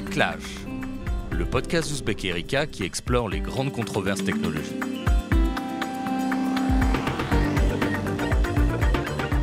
Tech Clash, le podcast d'Ouzbek Erika qui explore les grandes controverses technologiques.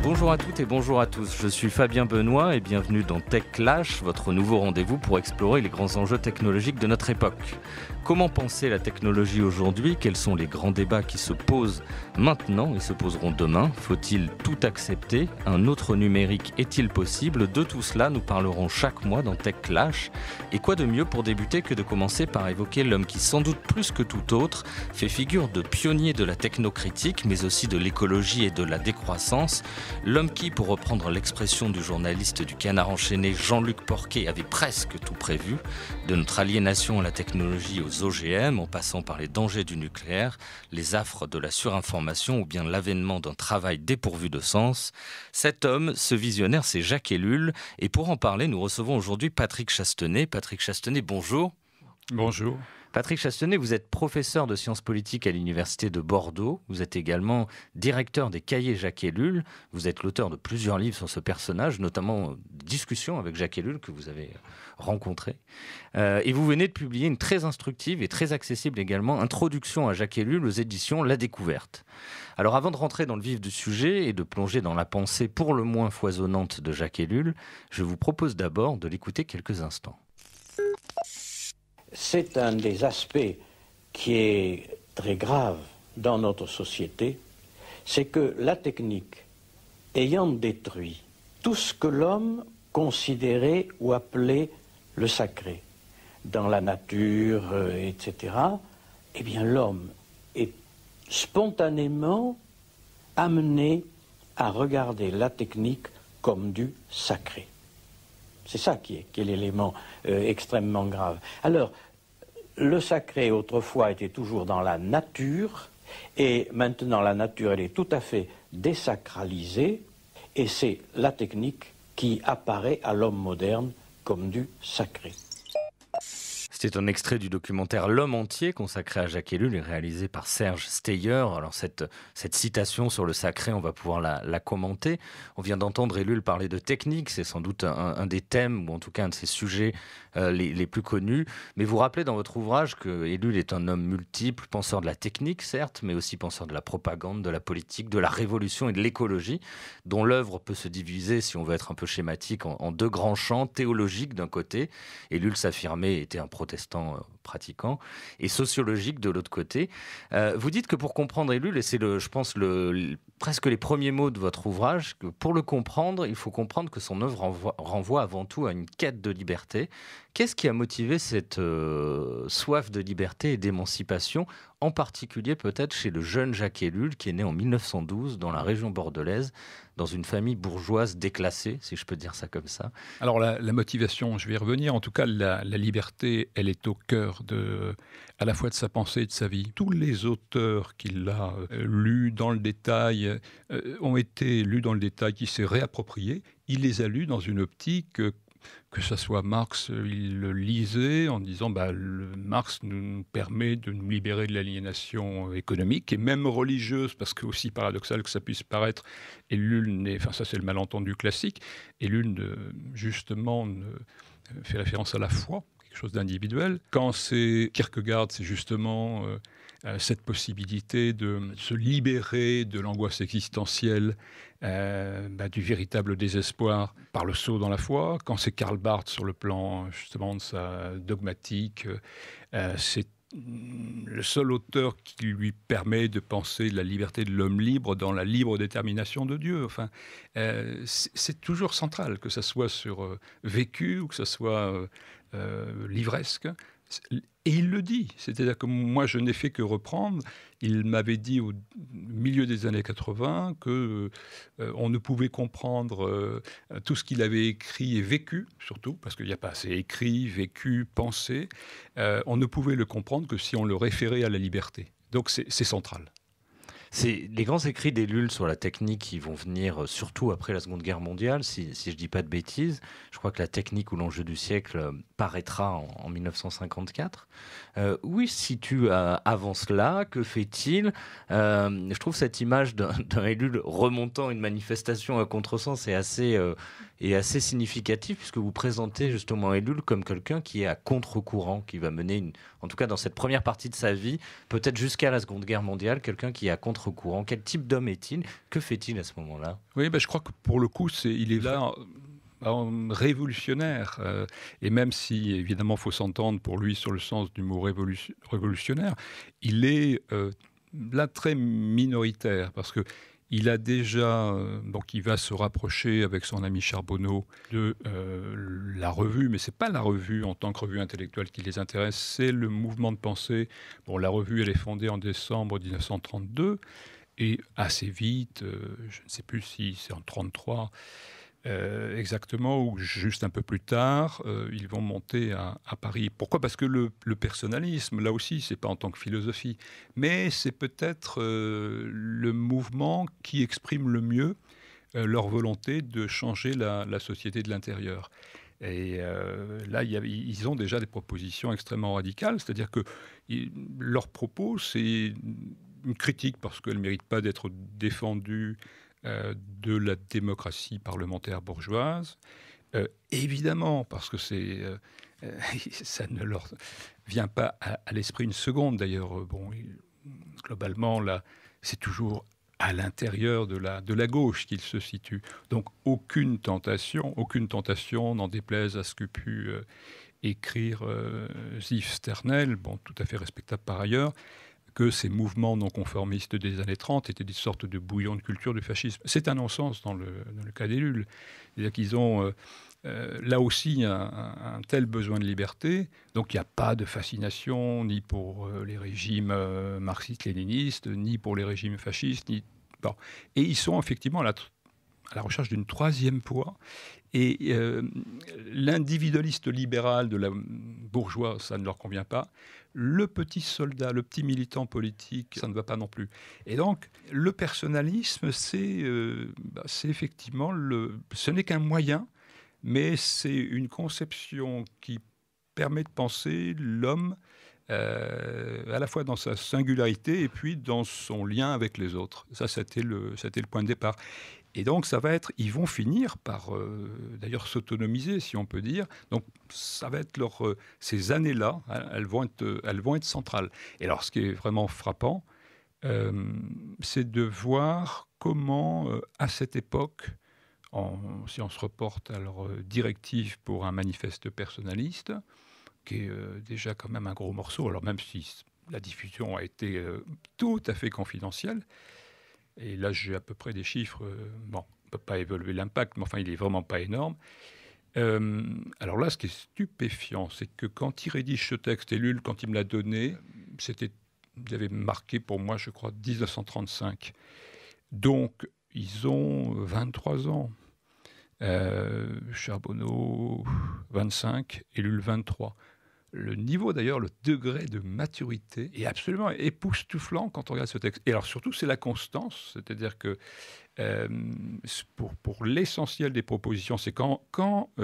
Bonjour à toutes et bonjour à tous, je suis Fabien Benoît et bienvenue dans Tech Clash, votre nouveau rendez-vous pour explorer les grands enjeux technologiques de notre époque. Comment penser la technologie aujourd'hui Quels sont les grands débats qui se posent maintenant et se poseront demain Faut-il tout accepter Un autre numérique est-il possible De tout cela, nous parlerons chaque mois dans Tech Clash. Et quoi de mieux pour débuter que de commencer par évoquer l'homme qui, sans doute plus que tout autre, fait figure de pionnier de la technocritique, mais aussi de l'écologie et de la décroissance. L'homme qui, pour reprendre l'expression du journaliste du Canard enchaîné Jean-Luc Porquet, avait presque tout prévu, de notre aliénation à la technologie aux OGM, en passant par les dangers du nucléaire, les affres de la surinformation ou bien l'avènement d'un travail dépourvu de sens, cet homme, ce visionnaire, c'est Jacques Ellul. Et pour en parler, nous recevons aujourd'hui Patrick Chastenet. Patrick Chastenet, bonjour. Bonjour. Patrick Chastenet, vous êtes professeur de sciences politiques à l'Université de Bordeaux. Vous êtes également directeur des cahiers Jacques Ellul. Vous êtes l'auteur de plusieurs livres sur ce personnage, notamment euh, discussion avec Jacques Ellul que vous avez euh, rencontrer. Euh, et vous venez de publier une très instructive et très accessible également introduction à Jacques Ellul aux éditions La Découverte. Alors avant de rentrer dans le vif du sujet et de plonger dans la pensée pour le moins foisonnante de Jacques Ellul, je vous propose d'abord de l'écouter quelques instants. C'est un des aspects qui est très grave dans notre société, c'est que la technique, ayant détruit tout ce que l'homme considérait ou appelait le sacré, dans la nature, euh, etc., eh bien l'homme est spontanément amené à regarder la technique comme du sacré. C'est ça qui est, l'élément euh, extrêmement grave. Alors, le sacré autrefois était toujours dans la nature, et maintenant la nature, elle est tout à fait désacralisée, et c'est la technique qui apparaît à l'homme moderne comme du sacré. C'était un extrait du documentaire L'homme entier consacré à Jacques Ellul et réalisé par Serge Steyer. Alors cette, cette citation sur le sacré, on va pouvoir la, commenter. On vient d'entendre Ellul parler de technique, c'est sans doute un, un, des thèmes, ou en tout cas un de ses sujets euh, les, plus connus. Mais vous rappelez dans votre ouvrage que est un homme multiple, penseur de la technique, certes, mais aussi penseur de la propagande, de la politique, de la révolution et de l'écologie, dont l'œuvre peut se diviser, si on veut être un peu schématique, en, deux grands champs théologiques d'un côté. Ellul s'affirmait était un protestant euh, pratiquant et sociologique de l'autre côté. Euh, vous dites que pour comprendre Ellul, et c'est le, je pense le, presque les premiers mots de votre ouvrage, que pour le comprendre, il faut comprendre que son œuvre renvoie avant tout à une quête de liberté Qu'est-ce qui a motivé cette euh, soif de liberté et d'émancipation, en particulier peut-être chez le jeune Jacques Ellul, qui est né en 1912 dans la région bordelaise, dans une famille bourgeoise déclassée, si je peux dire ça comme ça Alors la, motivation, je vais y revenir. En tout cas, la, liberté, elle est au cœur de, à la fois de sa pensée et de sa vie. Tous les auteurs qu'il a euh, lus dans le détail euh, ont été lus dans le détail, qui s'est réapproprié. Il les a lus dans une optique que ce soit Marx, euh, il le lisait en disant bah, Marx nous permet de nous libérer de l'aliénation économique et même religieuse, parce que aussi paradoxal que ça puisse paraître, et l'une enfin ça c'est le malentendu classique, et l'une justement euh, fait référence à la foi chose d'individuel. Quand c'est Kierkegaard, c'est justement euh, euh, cette possibilité de se libérer de l'angoisse existentielle, euh, bah, du véritable désespoir par le saut dans la foi. Quand c'est Karl Barth sur le plan justement de sa dogmatique, c'est le seul auteur qui lui permet de penser la liberté de l'homme libre dans la libre détermination de Dieu. Enfin, c'est toujours central, que ça soit sur vécu ou que ça soit euh, livresque. Et il le dit, c'est-à-dire que moi je n'ai fait que reprendre. Il m'avait dit au milieu des années 80 que euh, on ne pouvait comprendre euh, tout ce qu'il avait écrit et vécu, surtout parce qu'il n'y a pas assez écrit, vécu, pensé. on ne pouvait le comprendre que si on le référait à la liberté. Donc c'est central. C'est les grands écrits des sur la technique qui vont venir euh, surtout après la Seconde Guerre mondiale, si, je je dis pas de bêtises. Je crois que la technique ou l'enjeu du siècle euh, paraîtra en, 1954. Euh, oui, si tu se situe avant cela Que fait-il Je trouve cette image d'un lule remontant une manifestation à contresens est assez est assez significatif puisque vous présentez justement Elul comme quelqu'un qui est à contre-courant, qui va mener, une, en tout cas dans cette première partie de sa vie, peut-être jusqu'à la Seconde Guerre mondiale, quelqu'un qui est à contre-courant. Quel type d'homme est-il Que fait-il à ce moment-là Oui, ben, je crois que pour le coup, c'est, il est là. En révolutionnaire. Euh, et même si, évidemment, faut s'entendre pour lui sur le sens du mot révolutionnaire, il est euh, là très minoritaire parce que il a déjà, euh, donc il va se rapprocher avec son ami Charbonneau de euh, la revue, mais c'est pas la revue en tant que revue intellectuelle qui les intéresse, c'est le mouvement de pensée. Bon, la revue, elle est fondée en décembre 1932 et assez vite, euh, je ne sais plus si c'est en 1933, euh, exactement, ou juste un peu plus tard, euh, ils vont monter à, Paris. Pourquoi Parce que le, personnalisme, là aussi, c'est pas en tant que philosophie, mais c'est peut-être euh, le mouvement qui exprime le mieux leur volonté de changer la, société de l'intérieur. Et là, ils ont déjà des propositions extrêmement radicales, c'est-à-dire que leur propos, c'est une critique parce qu'elle ne mérite pas d'être défendue euh, de la démocratie parlementaire bourgeoise. Euh, évidemment, parce que c'est euh, ça ne leur vient pas à, l'esprit une seconde. D'ailleurs, bon, globalement, là, c'est toujours à l'intérieur de la, de la gauche qu'il se situe. Donc aucune tentation, aucune tentation, n'en déplaise à ce que pu écrire euh, Sternel, bon, tout à fait respectable par ailleurs, que ces mouvements non conformistes des années 30 étaient des sortes de bouillons de culture du fascisme. C'est un non-sens dans le, cas des C'est-à-dire qu'ils ont euh, euh, là aussi un, tel besoin de liberté. Donc il n'y a pas de fascination ni pour euh, les régimes marxistes-léninistes, ni pour les régimes fascistes. Ni... Bon. Et ils sont effectivement à la, à la recherche d'une troisième voie. Et euh, l'individualiste libéral de la bourgeois, ça ne leur convient pas. Le petit soldat, le petit militant politique, ça ne va pas non plus. Et donc, le personnalisme, c'est euh, bah, effectivement le. Ce n'est qu'un moyen, mais c'est une conception qui permet de penser l'homme euh, à la fois dans sa singularité et puis dans son lien avec les autres. Ça, c'était le, c'était le point de départ. Et donc, ça va être, ils vont finir par, euh, d'ailleurs, s'autonomiser, si on peut dire. Donc, ça va être leur, euh, ces années-là, hein, elles vont être, euh, elles vont être centrales. Et alors, ce qui est vraiment frappant, c'est de voir comment, à cette époque, si on se reporte à leur directive pour un manifeste personnaliste, qui est déjà quand même un gros morceau, alors même si la diffusion a été tout à fait confidentielle, et là, j'ai à peu près des chiffres. Euh, bon, on ne peut pas évoluer l'impact, mais enfin, il n'est vraiment pas énorme. Euh, alors là, ce qui est stupéfiant, c'est que quand il rédige ce texte, et quand il me l'a donné, c'était, vous marqué pour moi, je crois, 1935. Donc, ils ont 23 ans. Euh, Charbonneau, 25, et 23 le niveau d'ailleurs, le degré de maturité est absolument époustouflant quand on regarde ce texte. Et alors surtout, c'est la constance, c'est-à-dire que euh, pour, pour l'essentiel des propositions, c'est quand, quand à,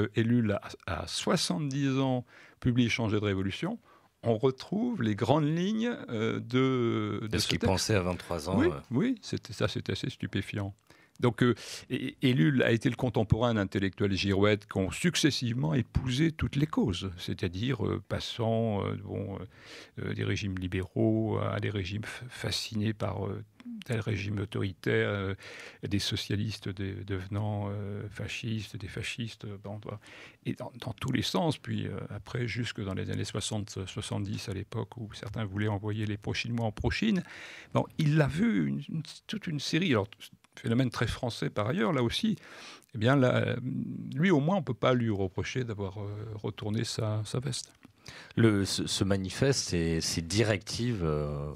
euh, 70 ans, publie Changer de Révolution, on retrouve les grandes lignes euh, de, de, de, ce, ce qu'il pensait à 23 ans. Oui, oui ça c'est assez stupéfiant. Donc, euh, Ellul a été le contemporain d'intellectuels girouettes qui ont successivement épousé toutes les causes, c'est-à-dire euh, passant euh, bon, euh, des régimes libéraux à des régimes fascinés par tel régime autoritaire, des socialistes devenant fascistes, des fascistes, bon, et dans, tous les sens, puis après, jusque dans les années 60-70, à l'époque où certains voulaient envoyer les mois en Prochine, bon, il a vu toute une série phénomène très français par ailleurs, là aussi, eh bien, euh, lui au moins, on ne peut pas lui reprocher d'avoir euh, retourné sa, veste. Le, ce, manifeste et ses directives euh,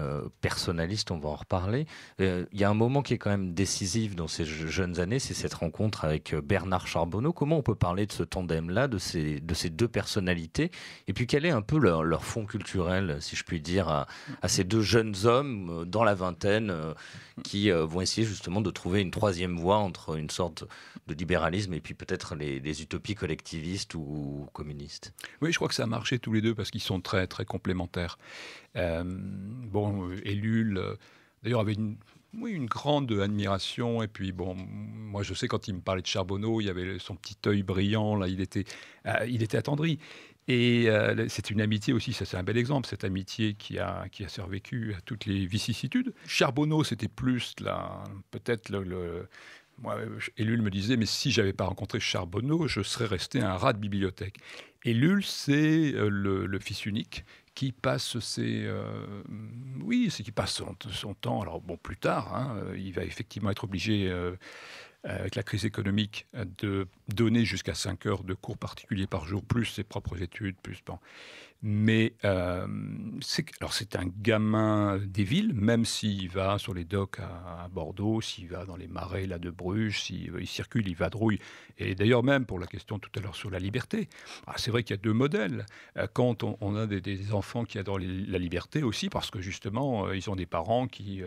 euh, personnaliste, on va en reparler. Il euh, y a un moment qui est quand même décisif dans ces jeunes années, c'est cette rencontre avec euh, Bernard Charbonneau. Comment on peut parler de ce tandem-là, de ces, deux personnalités Et puis quel est un peu leur, fond culturel, si je puis dire, à, ces deux jeunes hommes dans la vingtaine qui vont essayer justement de trouver une troisième voie entre une sorte de libéralisme et puis peut-être les, utopies collectivistes ou communistes Oui, je crois que ça a marché tous les deux parce qu'ils sont très, très complémentaires. bon, vraiment euh, D'ailleurs, avait une, une grande admiration. Et puis, bon, moi, je sais, quand il me parlait de Charbonneau, il y avait son petit œil brillant, là, il était, euh, il était attendri. Et euh, c'est une amitié aussi, ça c'est un bel exemple, cette amitié qui a, qui a survécu à toutes les vicissitudes. Charbonneau, c'était plus, là, peut-être le, moi, me disait, mais si j'avais pas rencontré Charbonneau, je serais resté un rat de bibliothèque. Elul, c'est le, fils unique qui passe ses, euh, oui, c'est qui passe son, temps. Alors bon, plus tard, hein, euh, il va effectivement être obligé, euh, avec la crise économique, de donner jusqu'à 5 heures de cours particuliers par jour, plus ses propres études, plus bon. Mais euh, c'est un gamin des villes, même s'il va sur les docks à, Bordeaux, s'il va dans les marais là de Bruges, s'il circule, il vadrouille. Et d'ailleurs même pour la question tout à l'heure sur la liberté, ah, c'est vrai qu'il y a deux modèles. Euh, quand on, a des, enfants qui adorent la liberté aussi, parce que justement euh, ils ont des parents qui,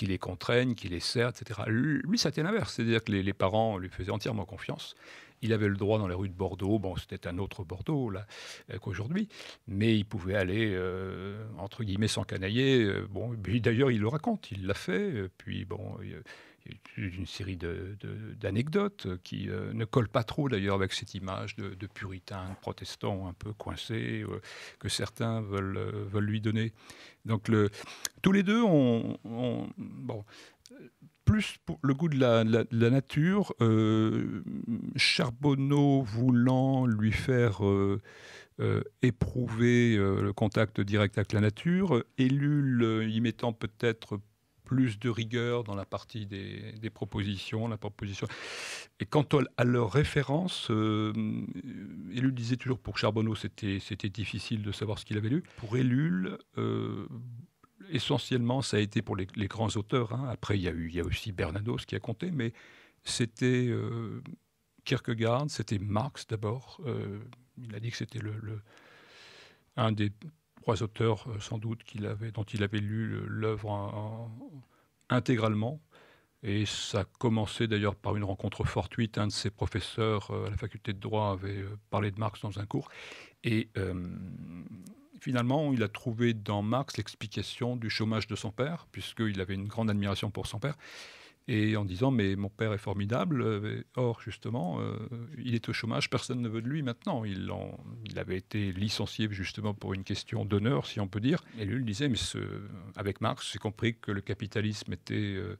les contraignent, qui les serrent, etc. Lui, ça a l'inverse, c'est-à-dire que les parents lui faisaient entièrement confiance. Il avait le droit dans les rues de Bordeaux, bon, c'était un autre Bordeaux là euh, qu'aujourd'hui, mais il pouvait aller, euh, entre guillemets, sans canailler. Euh, bon, d'ailleurs, il le raconte, il l'a fait, puis bon... Il, une série d'anecdotes qui ne collent pas trop d'ailleurs avec cette image de, puritain, protestant un peu coincé que certains veulent, veulent lui donner. Donc tous les deux ont, ont bon, plus pour le goût de la, nature. Euh, Charbonneau voulant lui faire euh, euh, éprouver le contact direct avec la nature, Ellul y mettant peut-être plus de rigueur dans la partie des, propositions, la proposition. Et quant à leur référence, Ellul disait toujours pour Charbonneau, c'était difficile de savoir ce qu'il avait lu. Pour Ellul, essentiellement, ça a été pour les, grands auteurs. Hein. Après, il y, a eu, il y a aussi ce qui a compté, mais c'était euh, Kierkegaard, c'était Marx d'abord. Euh, il a dit que c'était un des trois auteurs, euh, sans doute, avait, dont il avait lu l'œuvre intégralement. Et ça a commencé d'ailleurs par une rencontre fortuite. Un de ses professeurs à la faculté de droit avait parlé de Marx dans un cours. Et finalement, il a trouvé dans Marx l'explication du chômage de son père, puisqu'il avait une grande admiration pour son père, et en disant Mais mon père est formidable. Euh, or, justement, euh, il est au chômage, personne ne veut de lui maintenant. Il, avait été licencié justement pour une question d'honneur, si on peut dire. Et lui, il disait Mais ce, avec Marx, j'ai compris que le capitalisme était. Euh,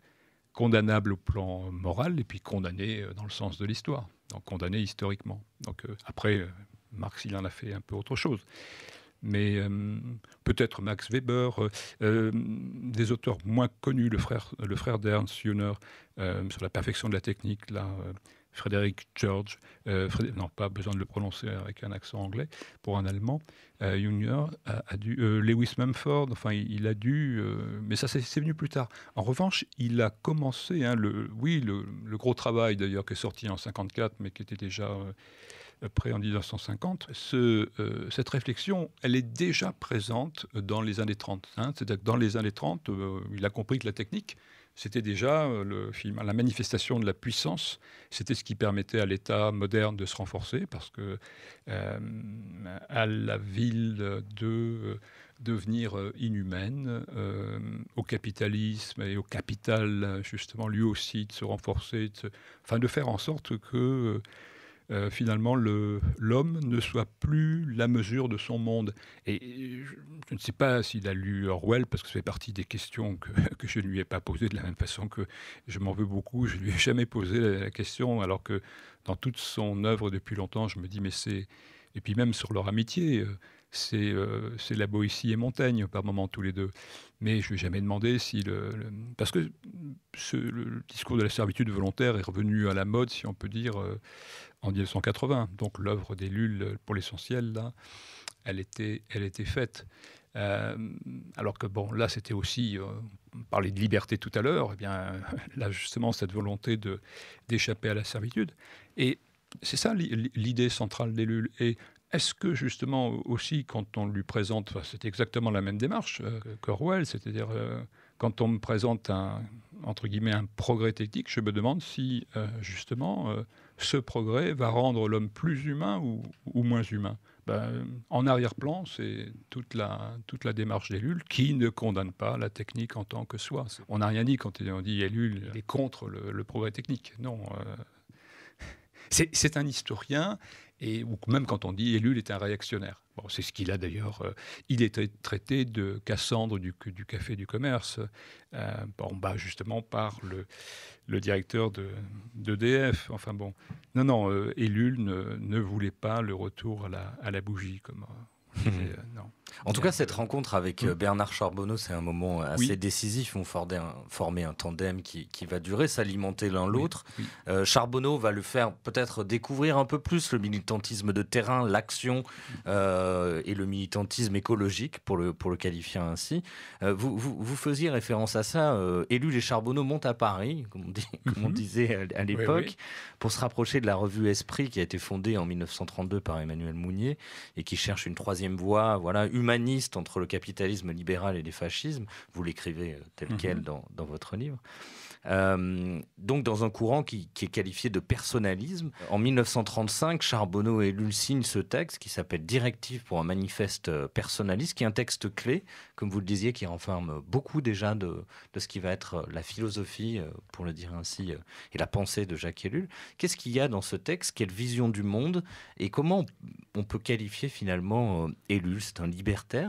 condamnable au plan moral et puis condamné dans le sens de l'histoire, donc condamné historiquement. Donc après, Marx, il en a fait un peu autre chose mais euh, peut-être Max Weber, euh, euh, des auteurs moins connus, le frère, le frère d'Ernst Jünger, sur la perfection de la technique, là, Frédéric George, non, pas besoin de le prononcer avec un accent anglais, pour un Allemand, Junior a, dû, Lewis Mumford, enfin, il, a dû, mais ça, c'est venu plus tard. En revanche, il a commencé, hein, le, oui, le, le, gros travail d'ailleurs, qui est sorti en 54, mais qui était déjà après, en 1950, ce, euh, cette réflexion, elle est déjà présente dans les années 30. Hein. C'est-à-dire que dans les années 30, euh, il a compris que la technique, c'était déjà euh, le film, la manifestation de la puissance. C'était ce qui permettait à l'État moderne de se renforcer parce que à la ville de devenir inhumaine, au capitalisme et au capital justement lui aussi de se renforcer, enfin de faire en sorte que euh, finalement l'homme ne soit plus la mesure de son monde. Et je, ne sais pas s'il a lu Orwell, parce que ça fait partie des questions que, je ne lui ai pas posées, de la même façon que je m'en veux beaucoup, je ne lui ai jamais posé la, question, alors que dans toute son œuvre depuis longtemps, je me dis, mais c'est... Et puis même sur leur amitié. Euh, euh, c'est la Boétie et Montaigne par moment tous les deux. Mais je vais jamais demandé si le, parce que ce, le discours de la servitude volontaire est revenu à la mode, si on peut dire, euh, en 1980. Donc l'œuvre des Lules, pour l'essentiel, là, elle était, elle était faite. Euh, alors que bon, là, c'était aussi, on parlait de liberté tout à l'heure, eh bien là justement cette volonté de d'échapper à la servitude. Et c'est ça l'idée centrale des Lules. Et est-ce que justement aussi, quand on lui présente, c'est exactement la même démarche euh, que qu'Orwell, c'est-à-dire euh, quand on me présente un, entre guillemets, un progrès technique, je me demande si euh, justement ce progrès va rendre l'homme plus humain ou, moins humain. Ben, en arrière-plan, c'est toute la, toute la démarche d'Ellul qui ne condamne pas la technique en tant que soi. On n'a rien dit quand on dit Ellul eh, est contre le, progrès technique. Non. c'est un historien et, ou même quand on dit Ellul est un réactionnaire. Bon, c'est ce qu'il a d'ailleurs. Euh, il était traité de Cassandre du, du café du commerce, euh, bon, bah, justement par le, directeur d'EDF. enfin bon, non, non, euh, ne, voulait pas le retour à la, à la bougie, comme mmh. euh, non. En tout cas, cette rencontre avec euh, euh, mm. Bernard Charbonneau, c'est un moment euh, assez décisif. On formait un, former un tandem qui, qui va durer, s'alimenter l'un l'autre. Charbonneau va le faire peut-être découvrir un peu plus le militantisme de terrain, l'action mm. et le militantisme écologique, pour le, pour le qualifier ainsi. vous, vous, faisiez référence à ça. Élu les Charbonneaux montent à Paris, comme on, on mm-hmm. disait à, l'époque, pour se rapprocher de la revue Esprit qui a été fondée en 1932 par Emmanuel Mounier et qui cherche une troisième voie. Voilà, humaniste entre le capitalisme libéral et les fascismes. Vous l'écrivez euh, tel mhm. quel dans, votre livre. Euh, donc dans un courant qui, est qualifié de personnalisme. En 1935, Charbonneau et Lul signent ce texte qui s'appelle Directive pour un manifeste euh, personnaliste, qui est un texte clé, comme vous le disiez, qui renferme beaucoup déjà de, de ce qui va être la philosophie, pour le dire ainsi, et la pensée de Jacques Ellul. Qu'est-ce qu'il y a dans ce texte Quelle vision du monde Et comment on peut qualifier finalement Ellul C'est un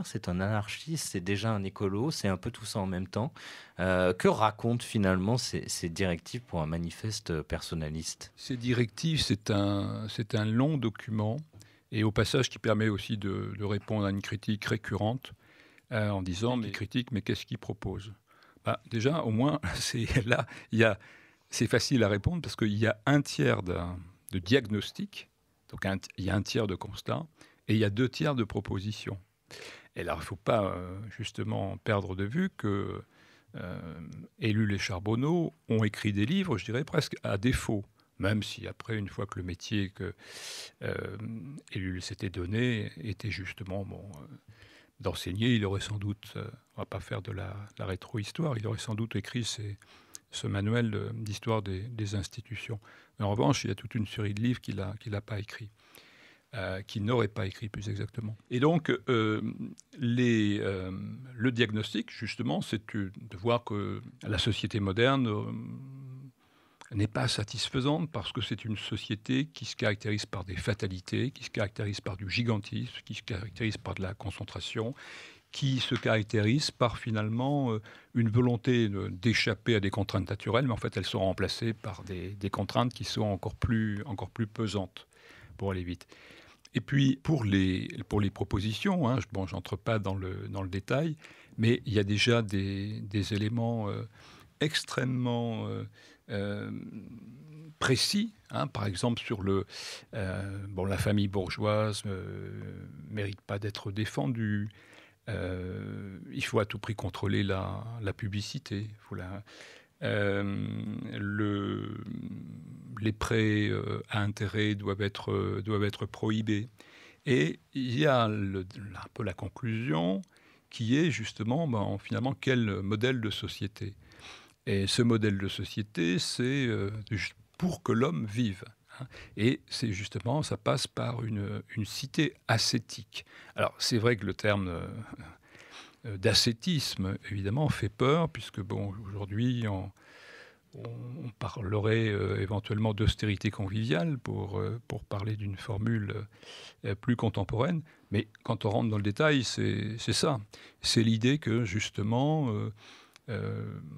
c'est un anarchiste, c'est déjà un écolo, c'est un peu tout ça en même temps. Euh, que racontent finalement ces, directives pour un manifeste personnaliste Ces directives, c'est un, c'est un long document, et au passage qui permet aussi de, répondre à une critique récurrente euh, en disant, mais critique, mais qu'est-ce qu'il propose bah, Déjà, au moins, c'est là, il c'est facile à répondre parce qu'il y a un tiers de, diagnostic, donc il y a un tiers de constat, et il y a deux tiers de propositions. Et là, il ne faut pas euh, justement perdre de vue que euh, Élus et Charbonneau ont écrit des livres, je dirais presque à défaut même si après, une fois que le métier que euh, s'était donné était justement bon, euh, d'enseigner, il aurait sans doute, on on va pas faire de la, rétro-histoire, il aurait sans doute écrit ce manuel d'histoire des, institutions. Mais en revanche, il y a toute une série de livres qu'il n'a pas écrit. Euh, qui n'aurait pas écrit plus exactement. Et donc, euh, euh, le diagnostic, justement, c'est de voir que la société moderne n'est pas satisfaisante parce que c'est une société qui se caractérise par des fatalités, qui se caractérise par du gigantisme, qui se caractérise par de la concentration, qui se caractérise par finalement une volonté d'échapper à des contraintes naturelles, mais en fait elles sont remplacées par des, des contraintes qui sont encore plus, encore plus pesantes pour aller vite. Et puis, pour les, pour les propositions, hein, bon, je n'entre pas dans le, dans le détail, mais il y a déjà des, des éléments euh, extrêmement euh, euh, précis, hein. par exemple sur le... bon, la famille bourgeoise ne mérite pas d'être défendue. il faut à tout prix contrôler la, la publicité. Faut la, euh, le, les prêts euh, à intérêt doivent être, euh, doivent être prohibés. Et il y a un peu la conclusion qui est justement ben, finalement quel modèle de société. Et ce modèle de société, c'est pour que l'homme vive. Hein. Et c'est justement, ça passe par une, une cité ascétique. Alors c'est vrai que le terme euh, d'ascétisme, évidemment, fait peur, puisque bon, aujourd'hui, on, parlerait euh, éventuellement d'austérité conviviale pour, euh, parler d'une formule plus contemporaine. Mais quand on rentre dans le détail, c'est ça. C'est l'idée que justement,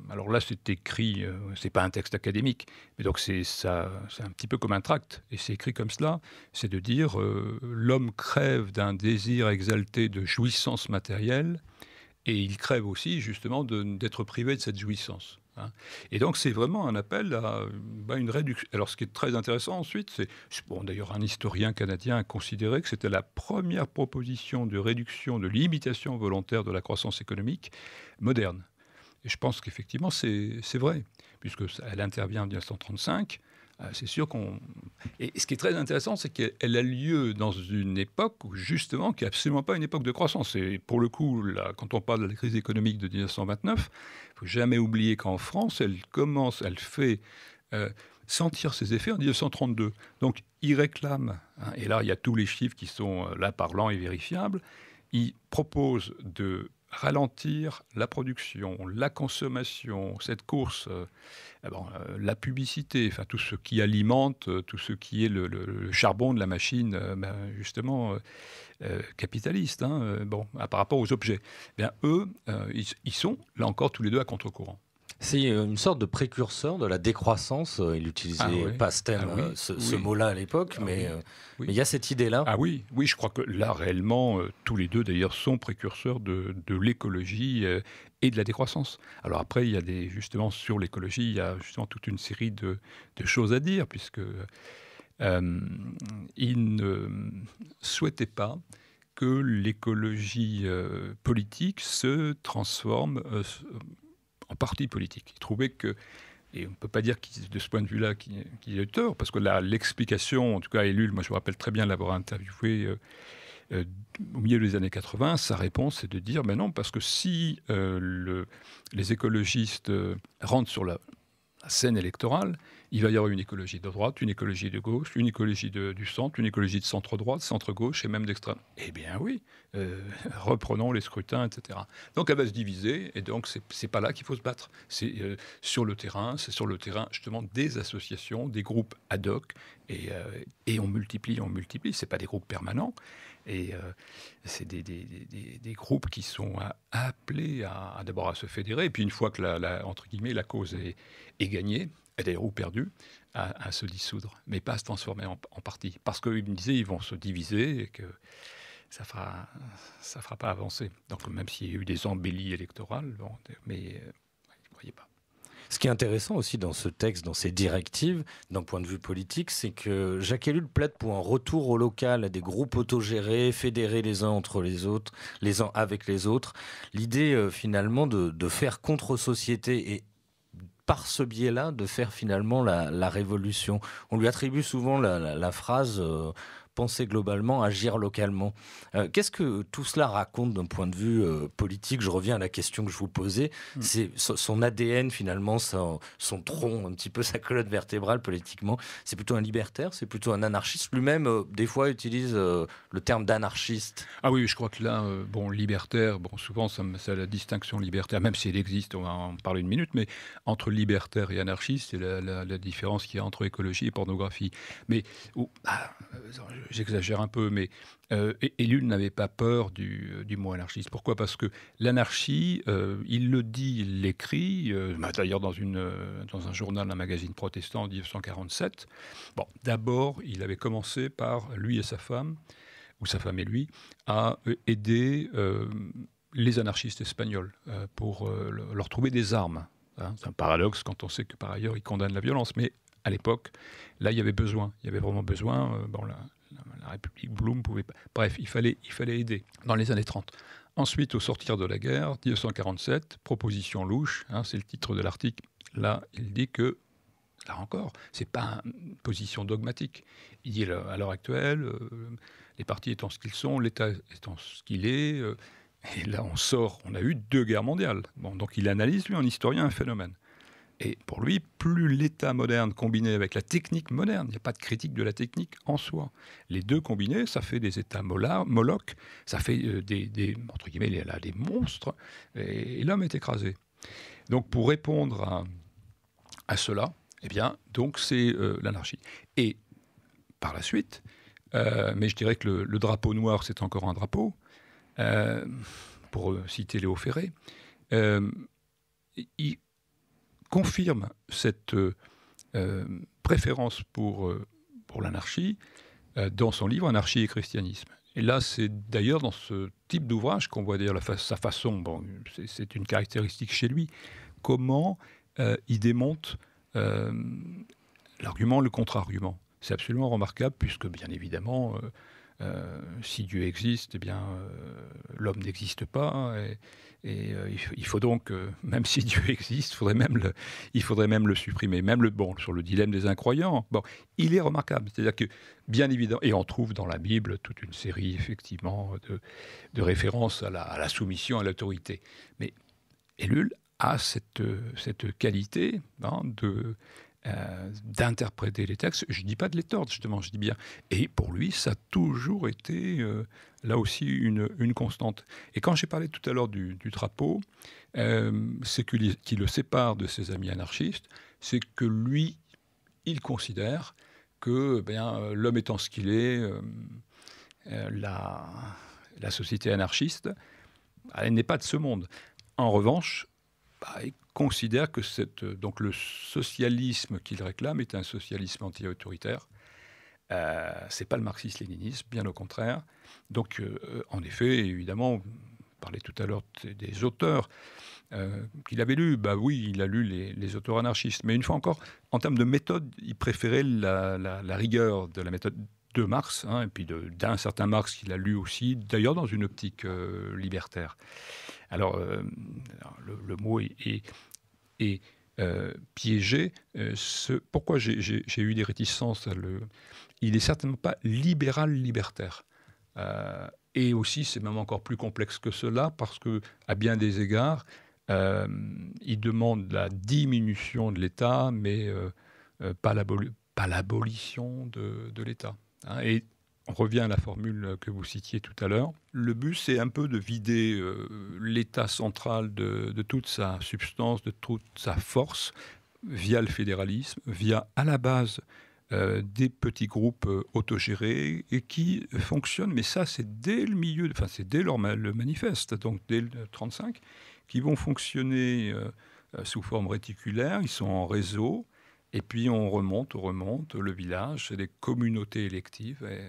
alors là c'est écrit, c'est pas un texte académique, mais donc c'est c'est un petit peu comme un tract, et c'est écrit comme cela, c'est de dire l'homme crève d'un désir exalté de jouissance matérielle et ils crèvent aussi justement d'être privés de cette jouissance. Hein. Et donc c'est vraiment un appel à bah, une réduction. Alors ce qui est très intéressant ensuite, c'est bon, d'ailleurs un historien canadien a considéré que c'était la première proposition de réduction, de limitation volontaire de la croissance économique moderne. Et je pense qu'effectivement c'est vrai, puisque elle intervient en 1935 ah, c'est sûr qu'on. Et ce qui est très intéressant, c'est qu'elle a lieu dans une époque, où, justement, qui n'est absolument pas une époque de croissance. Et pour le coup, là, quand on parle de la crise économique de 1929, il faut jamais oublier qu'en France, elle commence, elle fait. Euh, sentir ses effets en 1932. Donc, il réclame, hein, et là, il y a tous les chiffres qui sont euh, là parlants et vérifiables, il propose de ralentir la production, la consommation, cette course, euh, eh euh, la publicité, enfin tout ce qui alimente, euh, tout ce qui est le, charbon de la machine, ben, justement capitaliste, hein, bon, par rapport aux objets. Eh bien, eux, ils, sont là encore tous les deux à contre-courant. C'est euh, une sorte de précurseur de la décroissance. Euh, il utilisait ah pas ah hein, ce, mot-là à l'époque, ah euh, mais il y a cette idée-là. Ah oui, oui, je crois que là, réellement, tous les deux, d'ailleurs, sont précurseurs de, l'écologie et de la décroissance. Alors après, il y a des, justement, sur l'écologie, il y a justement toute une série de, choses à dire, puisque il ne souhaitait pas que l'écologie politique se transforme, en partie politique. Il trouvait que, et on ne peut pas dire de ce point de vue-là qu'il est a eu tort, parce que l'explication, en tout cas élu, moi je me rappelle très bien l'avoir interviewé euh, euh, au milieu des années 80, sa réponse est de dire, mais ben non, parce que si euh, les écologistes rentrent sur la scène électorale, il va y avoir une écologie de droite, une écologie de gauche, une écologie du centre, une écologie de centre-droite, centre-gauche et même d'extrême. Eh bien oui, euh, reprenons les scrutins, etc. Donc elle va se diviser et donc c'est pas là qu'il faut se battre. C'est euh, sur le terrain, c'est sur le terrain justement des associations, des groupes ad hoc et, euh, et on multiplie, on multiplie. C'est pas des groupes permanents et c'est des, des, des, groupes qui sont appelés à, d'abord à se fédérer et puis une fois que la, entre guillemets la cause est, est gagnée et d'ailleurs ou perdu, à, se dissoudre, mais pas à se transformer en, partie parti. Parce qu'ils me disaient ils vont se diviser et que ça fera, ça fera pas avancer. Donc même s'il y a eu des embellis électorales, mais euh, ne croyaient pas. Ce qui est intéressant aussi dans ce texte, dans ces directives, d'un point de vue politique, c'est que Jacques Ellul plaide pour un retour au local, à des groupes autogérés, fédérés les uns entre les autres, les uns avec les autres. L'idée euh, finalement de, de faire contre-société et par ce biais-là de faire finalement la, révolution. On lui attribue souvent la, phrase euh, penser globalement, agir localement. Euh, qu'est-ce que tout cela raconte d'un point de vue euh, politique Je reviens à la question que je vous posais. Hmm. C'est son ADN finalement, son, son, tronc, un petit peu sa colonne vertébrale politiquement. C'est plutôt un libertaire, c'est plutôt un anarchiste. Lui-même, euh, des fois, utilise le terme d'anarchiste. Ah oui, je crois que là, bon, libertaire, bon, souvent, ça, ça, la distinction libertaire, même si elle existe, on va en parler une minute, mais entre libertaire et anarchiste, c'est la, différence qu'il y a entre écologie et pornographie. Mais ah, j'exagère un peu, mais euh, e- n'avait pas peur du, euh, du, mot anarchiste. Pourquoi Parce que l'anarchie, euh, il le dit, il l'écrit, euh, bah, d'ailleurs dans, une, dans un journal, un magazine protestant en 1947. Bon, d'abord, il avait commencé par, lui et sa femme, ou sa femme et lui, à aider les anarchistes espagnols pour leur trouver des armes. Hein. C'est un paradoxe quand on sait que par ailleurs, ils condamnent la violence, mais à l'époque, là, il y avait besoin, il y avait vraiment besoin. bon, là, la République, Blum pouvait pas. Bref, il fallait, il fallait aider dans les années 30. Ensuite, au sortir de la guerre, 1947, proposition louche, hein, c'est le titre de l'article. Là, il dit que, là encore, c'est pas une position dogmatique. Il dit à l'heure actuelle, euh, les partis étant ce qu'ils sont, l'État étant ce qu'il est. Euh, et là, on sort, on a eu deux guerres mondiales. Bon, donc il analyse, lui, en historien, un phénomène. Et pour lui, plus l'État moderne combiné avec la technique moderne, il n'y a pas de critique de la technique en soi. Les deux combinés, ça fait des États Moloch, ça fait euh, des, entre guillemets, là, des monstres, et, l'homme est écrasé. Donc pour répondre à, cela, eh bien, donc c'est euh, l'anarchie. Et par la suite, euh, mais je dirais que le, drapeau noir, c'est encore un drapeau, pour citer Léo Ferré, il, confirme cette euh, euh, préférence pour, euh, pour l'anarchie dans son livre Anarchie et christianisme. Et là, c'est d'ailleurs dans ce type d'ouvrage qu'on voit d'ailleurs sa façon, bon, c'est une caractéristique chez lui, comment il démonte l'argument, le contre-argument. C'est absolument remarquable puisque, bien évidemment, euh, si Dieu existe, eh bien, euh, l'homme n'existe pas. Et, euh, il faut donc, même si Dieu existe, faudrait même le, il faudrait même le supprimer. Même le bon sur le dilemme des incroyants. Bon, il est remarquable. C'est-à-dire que, bien évidemment, et on trouve dans la Bible toute une série effectivement de, références à la, soumission à l'autorité. Mais Ellul a cette, cette qualité hein, de euh, d'interpréter les textes. Je ne dis pas de les tordre, justement, je dis bien. Et pour lui, ça a toujours été, euh, là aussi, une, une, constante. Et quand j'ai parlé tout à l'heure du, du drapeau, euh, qui le sépare de ses amis anarchistes, c'est que lui, il considère que eh l'homme étant ce qu'il est, la, la société anarchiste, elle n'est pas de ce monde. En revanche, bah, considère que euh, donc le socialisme qu'il réclame est un socialisme anti-autoritaire. Euh, c'est pas le marxiste léninisme bien au contraire. Donc, euh, euh, en effet, évidemment, on parlait tout à l'heure des auteurs qu'il avait lus. Bah oui, il a lu les, auteurs anarchistes. Mais une fois encore, en termes de méthode, il préférait la, rigueur de la méthode de Marx, hein, et puis d'un certain Marx qu'il a lu aussi, d'ailleurs dans une optique libertaire. Alors, le, mot est et euh, euh, ce, pourquoi j'ai eu des réticences euh, le... Il n'est certainement pas libéral-libertaire. et aussi, c'est même encore plus complexe que cela, parce que, à bien des égards, il demande la diminution de l'État, mais pas l'abolition de, l'État. Hein. Et on revient à la formule que vous citiez tout à l'heure. Le but, c'est un peu de vider euh, l'État central de, toute sa substance, de toute sa force, via le fédéralisme, via à la base euh, des petits groupes euh, autogérés et qui fonctionnent. Mais ça, c'est dès le milieu, enfin c'est dès le manifeste, donc dès le 35, qui vont fonctionner sous forme réticulaire. Ils sont en réseau. Et puis on remonte, on remonte, le village, c'est des communautés électives. Et,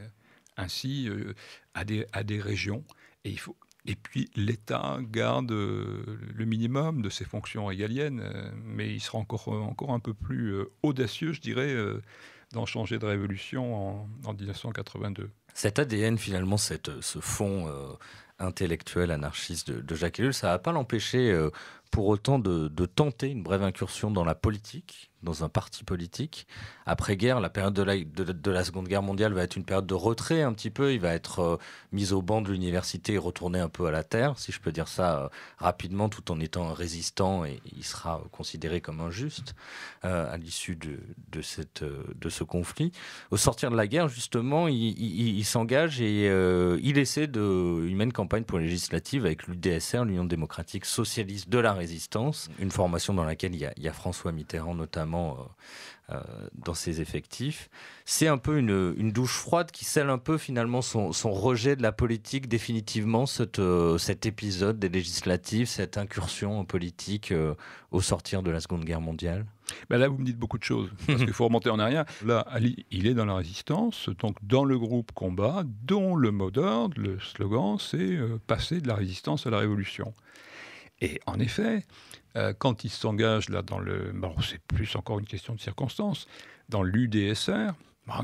ainsi euh, à des, des régions. Et il faut, et puis l'État garde euh, le minimum de ses fonctions régaliennes, euh, mais il sera encore, encore un peu plus audacieux, je dirais, d'en changer de révolution en, 1982. Cet ADN, finalement, cette, ce fond intellectuel anarchiste de, Jacques Ellul, ça ne va pas l'empêcher, pour autant de, tenter une brève incursion dans la politique, dans un parti politique. Après-guerre, la période de la, de, la, Seconde Guerre mondiale va être une période de retrait un petit peu. Il va être euh, mis au banc de l'université et retourné un peu à la terre, si je peux dire ça euh, rapidement, tout en étant un résistant et il sera euh, considéré comme injuste à l'issue de, cette, de ce conflit. Au sortir de la guerre, justement, il, s'engage et il essaie de... Il mène campagne pour les législatives avec l'UDSR, l'Union démocratique socialiste de la résistance, une formation dans laquelle il y a, François Mitterrand notamment euh, euh, dans ses effectifs. C'est un peu une, douche froide qui scelle un peu finalement son, rejet de la politique définitivement, cette, euh, cet épisode des législatives, cette incursion en politique au sortir de la Seconde Guerre mondiale. Ben là, vous me dites beaucoup de choses, parce qu'il faut remonter en arrière. Là, Ali, il est dans la résistance, donc dans le groupe combat, dont le mot d'ordre, le slogan, c'est passer de la résistance à la révolution. Et en effet, euh, quand il s'engagent là dans le, bon, c'est plus encore une question de circonstances, dans l'UDSR,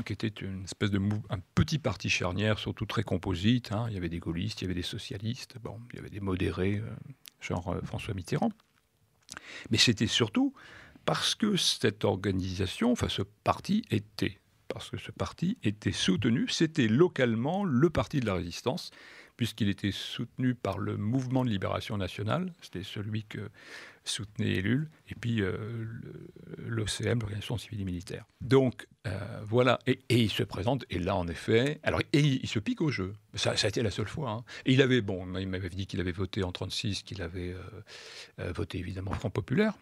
qui était une espèce de un petit parti charnière, surtout très composite. Hein, il y avait des gaullistes, il y avait des socialistes, bon, il y avait des modérés, euh, genre euh, François Mitterrand. Mais c'était surtout parce que cette organisation, enfin ce parti était, parce que ce parti était soutenu, c'était localement le parti de la résistance, puisqu'il était soutenu par le mouvement de libération nationale, c'était celui que soutenait Ellul, et puis euh, l'OCM, l'Organisation civile et militaire. Donc euh, voilà, et, il se présente, et là en effet, alors et il, se pique au jeu, ça, a été la seule fois. Hein. il avait, bon, il m'avait dit qu'il avait voté en 36, qu'il avait euh, voté évidemment Front Populaire,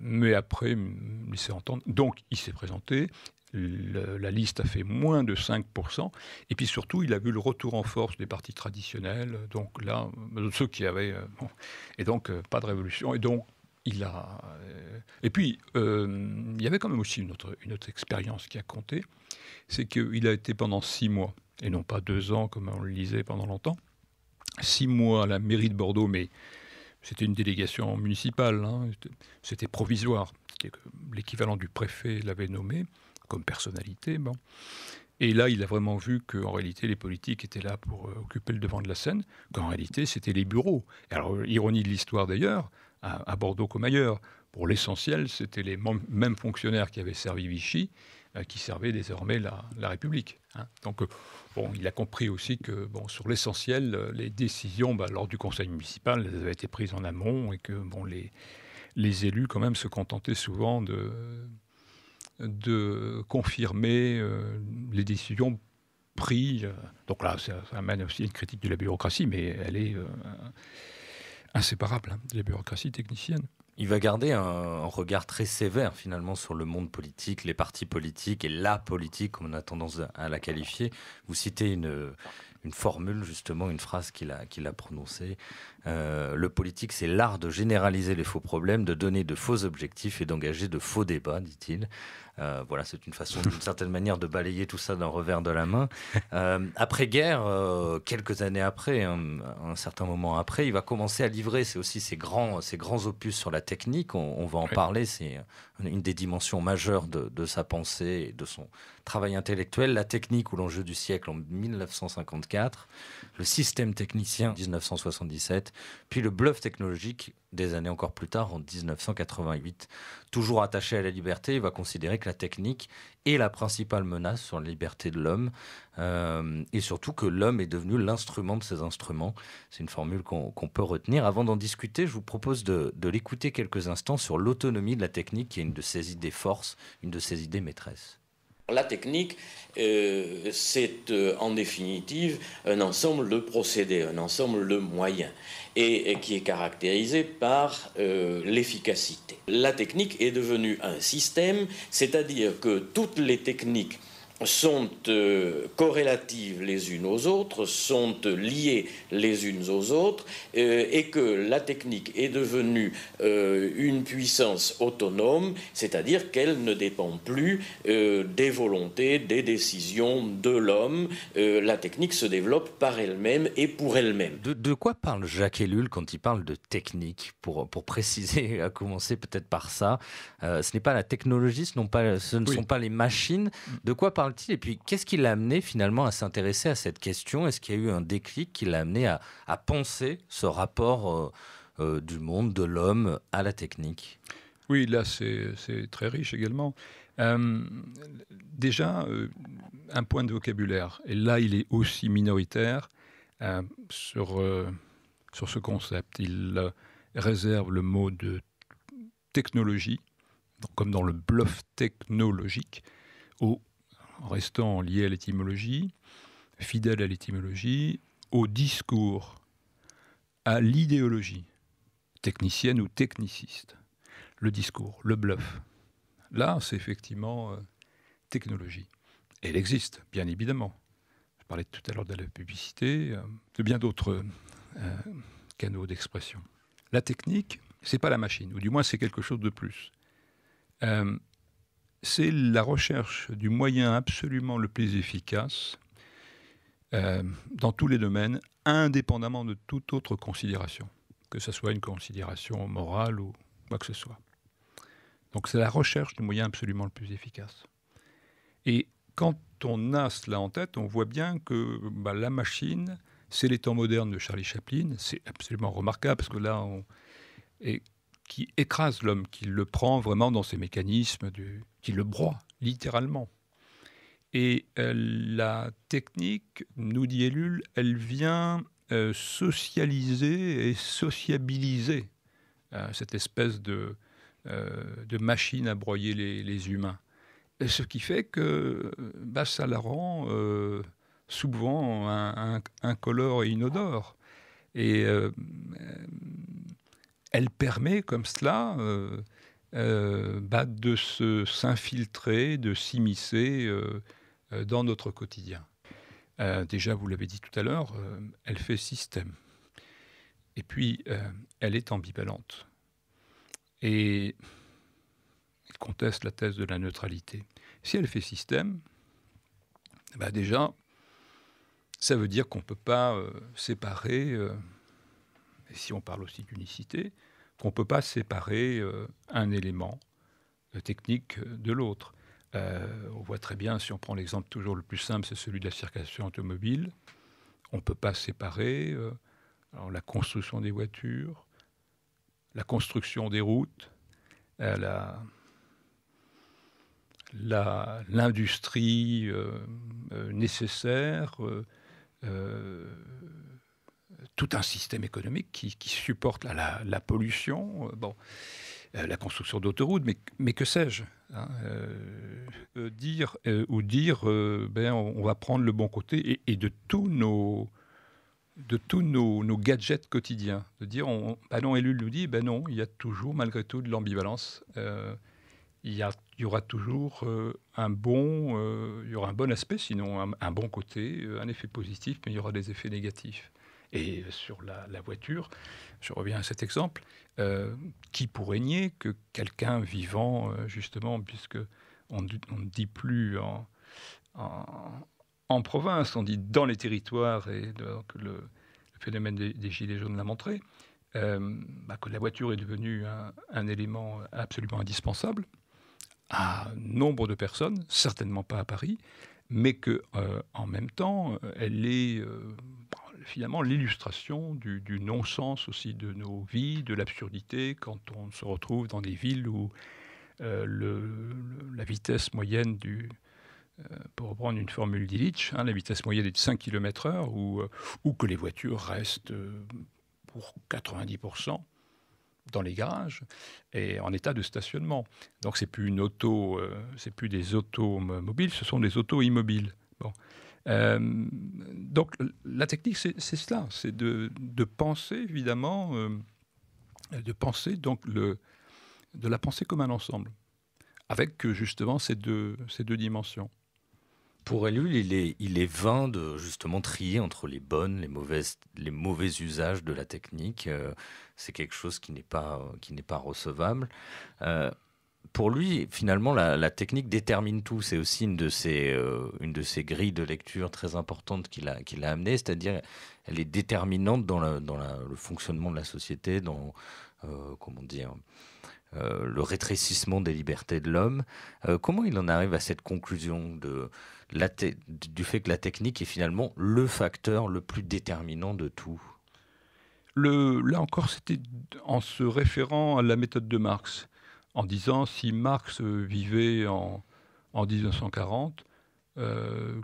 mais après, il Donc, il s'est présenté la liste a fait moins de 5%. Et puis surtout, il a vu le retour en force des partis traditionnels, donc là, euh, ceux qui avaient. Euh, et donc, euh, pas de révolution. Et donc, il a. Et puis, il y avait quand même aussi une autre, expérience qui a compté c'est qu'il a été pendant six mois, et non pas deux ans comme on le lisait pendant longtemps, six mois à la mairie de Bordeaux, mais c'était une délégation municipale, hein. c'était provisoire, c'était l'équivalent du préfet l'avait nommé comme personnalité. Bon. Et là, il a vraiment vu qu'en réalité, les politiques étaient là pour euh, occuper le devant de la scène, qu'en réalité, c'était les bureaux. Alors, euh, ironie de l'histoire d'ailleurs, à, Bordeaux comme ailleurs, pour l'essentiel, c'était les mêmes fonctionnaires qui avaient servi Vichy euh, qui servaient désormais la, République. Hein. Donc, bon, il a compris aussi que, bon, sur l'essentiel, les décisions bah, lors du conseil municipal elles avaient été prises en amont et que, bon, les, les élus, quand même, se contentaient souvent de de confirmer euh, les décisions prises. Donc là, ça, amène aussi une critique de la bureaucratie, mais elle est euh, inséparable hein, de la bureaucratie technicienne. Il va garder un, regard très sévère finalement sur le monde politique, les partis politiques et la politique, comme on a tendance à, la qualifier. Vous citez une, formule, justement, une phrase qu'il a, qu'il a prononcée. Euh, le politique, c'est l'art de généraliser les faux problèmes, de donner de faux objectifs et d'engager de faux débats, dit-il. Euh, voilà, c'est une façon, d'une certaine manière, de balayer tout ça d'un revers de la main. Euh, après-guerre, euh, quelques années après, un certain moment après, il va commencer à livrer, c'est aussi ses grands, ses grands opus sur la technique, on, va en parler, c'est une des dimensions majeures de, sa pensée et de son travail intellectuel, la technique ou l'enjeu du siècle en 1954, le système technicien 1977, puis le bluff technologique des années encore plus tard, en 1988. Toujours attaché à la liberté, il va considérer que la technique est la principale menace sur la liberté de l'homme, euh, et surtout que l'homme est devenu l'instrument de ses instruments. C'est une formule qu'on peut retenir. Avant d'en discuter, je vous propose de l'écouter quelques instants sur l'autonomie de la technique, qui est une de ses idées forces, une de ses idées maîtresses la technique, euh, c'est euh, en définitive un ensemble de procédés, un ensemble de moyens, et, qui est caractérisé par euh, l'efficacité. La technique est devenue un système, c'est-à-dire que toutes les techniques sont euh, corrélatives les unes aux autres, sont liées les unes aux autres, euh, et que la technique est devenue euh, une puissance autonome, c'est-à-dire qu'elle ne dépend plus des volontés, des décisions de l'homme. la technique se développe par elle-même et pour elle-même. De, quoi parle Jacques Ellul quand il parle de technique pour, pour préciser, à commencer peut-être par ça, ce n'est pas la technologie, ce, pas, ce ne sont pas les machines. De quoi parle et puis, qu'est-ce qui l'a amené finalement à s'intéresser à cette question Est-ce qu'il y a eu un déclic qui l'a amené à, penser ce rapport euh, euh, du monde, de l'homme à la technique Oui, là, c'est très riche également. Euh, déjà, un point de vocabulaire, et là, il est aussi minoritaire sur, sur ce concept. Il réserve le mot de technologie, comme dans le bluff technologique, au restant lié à l'étymologie, fidèle à l'étymologie, au discours, à l'idéologie, technicienne ou techniciste. Le discours, le bluff. Là, c'est effectivement euh, technologie. elle existe, bien évidemment. Je parlais tout à l'heure de la publicité, euh, de bien d'autres euh, canaux d'expression. La technique, c'est pas la machine, ou du moins c'est quelque chose de plus c'est la recherche du moyen absolument le plus efficace euh, dans tous les domaines, indépendamment de toute autre considération, que ce soit une considération morale ou quoi que ce soit. Donc c'est la recherche du moyen absolument le plus efficace. Et quand on a cela en tête, on voit bien que bah, la machine, c'est les temps modernes de Charlie Chaplin, c'est absolument remarquable parce que là, on... Et qui écrase l'homme, qui le prend vraiment dans ses mécanismes, du, qui le broie littéralement. Et euh, la technique, nous dit Ellul, elle vient euh, socialiser et sociabiliser euh, cette espèce de, de, machine à broyer les, humains. Et ce qui fait que bah, ça la rend souvent incolore et inodore. Et elle permet comme cela euh, euh, bah, de se s'infiltrer, de s'immiscer euh, dans notre quotidien. déjà, vous l'avez dit tout à l'heure, elle fait système. Et puis, elle est ambivalente. Et elle conteste la thèse de la neutralité. Si elle fait système, bah, déjà, ça veut dire qu'on ne peut pas séparer si on parle aussi d'unicité, qu'on ne peut pas séparer euh, un élément euh, technique euh, de l'autre. on voit très bien, si on prend l'exemple toujours le plus simple, c'est celui de la circulation automobile. On ne peut pas séparer la construction des voitures, la construction des routes, l'industrie nécessaire, tout un système économique qui, supporte la, pollution, euh, bon, euh, la construction d'autoroutes, mais, que sais-je hein, euh, Dire ou dire, ben, on, va prendre le bon côté et, de tous nos gadgets quotidiens, de dire, on, ben non, nous dit, ben non, il y a toujours malgré tout de l'ambivalence. Il y, aura toujours un bon, il y aura un bon aspect, sinon un, bon côté, un effet positif, mais il y aura des effets négatifs. Et sur la, voiture, je reviens à cet exemple, euh, qui pourrait nier que quelqu'un vivant, euh, justement, puisque on, ne dit plus en, province, on dit dans les territoires, et le, phénomène des, gilets jaunes l'a montré, euh, bah, que la voiture est devenue un, élément absolument indispensable à nombre de personnes, certainement pas à Paris, mais que en même temps, elle est finalement l'illustration du, non-sens aussi de nos vies, de l'absurdité quand on se retrouve dans des villes où euh, le, la vitesse moyenne du, euh, pour reprendre une formule d'Illich, hein, la vitesse moyenne est de 5 km h ou, euh, ou que les voitures restent pour 90% dans les garages et en état de stationnement. Donc c'est plus plus des automobiles, ce sont des autos immobiles. Bon. Euh, donc la technique, c'est cela, c'est de, penser évidemment, euh, de penser donc le, de la penser comme un ensemble, avec justement ces deux, ces deux dimensions. Pour Ellul, il est, il est vain de justement trier entre les bonnes, les mauvaises, les mauvais usages de la technique. Euh, c'est quelque chose qui n'est pas, qui n'est pas recevable pour lui, finalement, la, technique détermine tout. C'est aussi une de, ces euh, une de grilles de lecture très importantes qu'il a, qu'il c'est-à-dire elle est déterminante dans, le fonctionnement de la société, dans, euh, comment dire, euh, le rétrécissement des libertés de l'homme. comment il en arrive à cette conclusion de, du fait que la technique est finalement le facteur le plus déterminant de tout là encore, c'était en se référant à la méthode de Marx en disant si Marx vivait en, 1940, euh,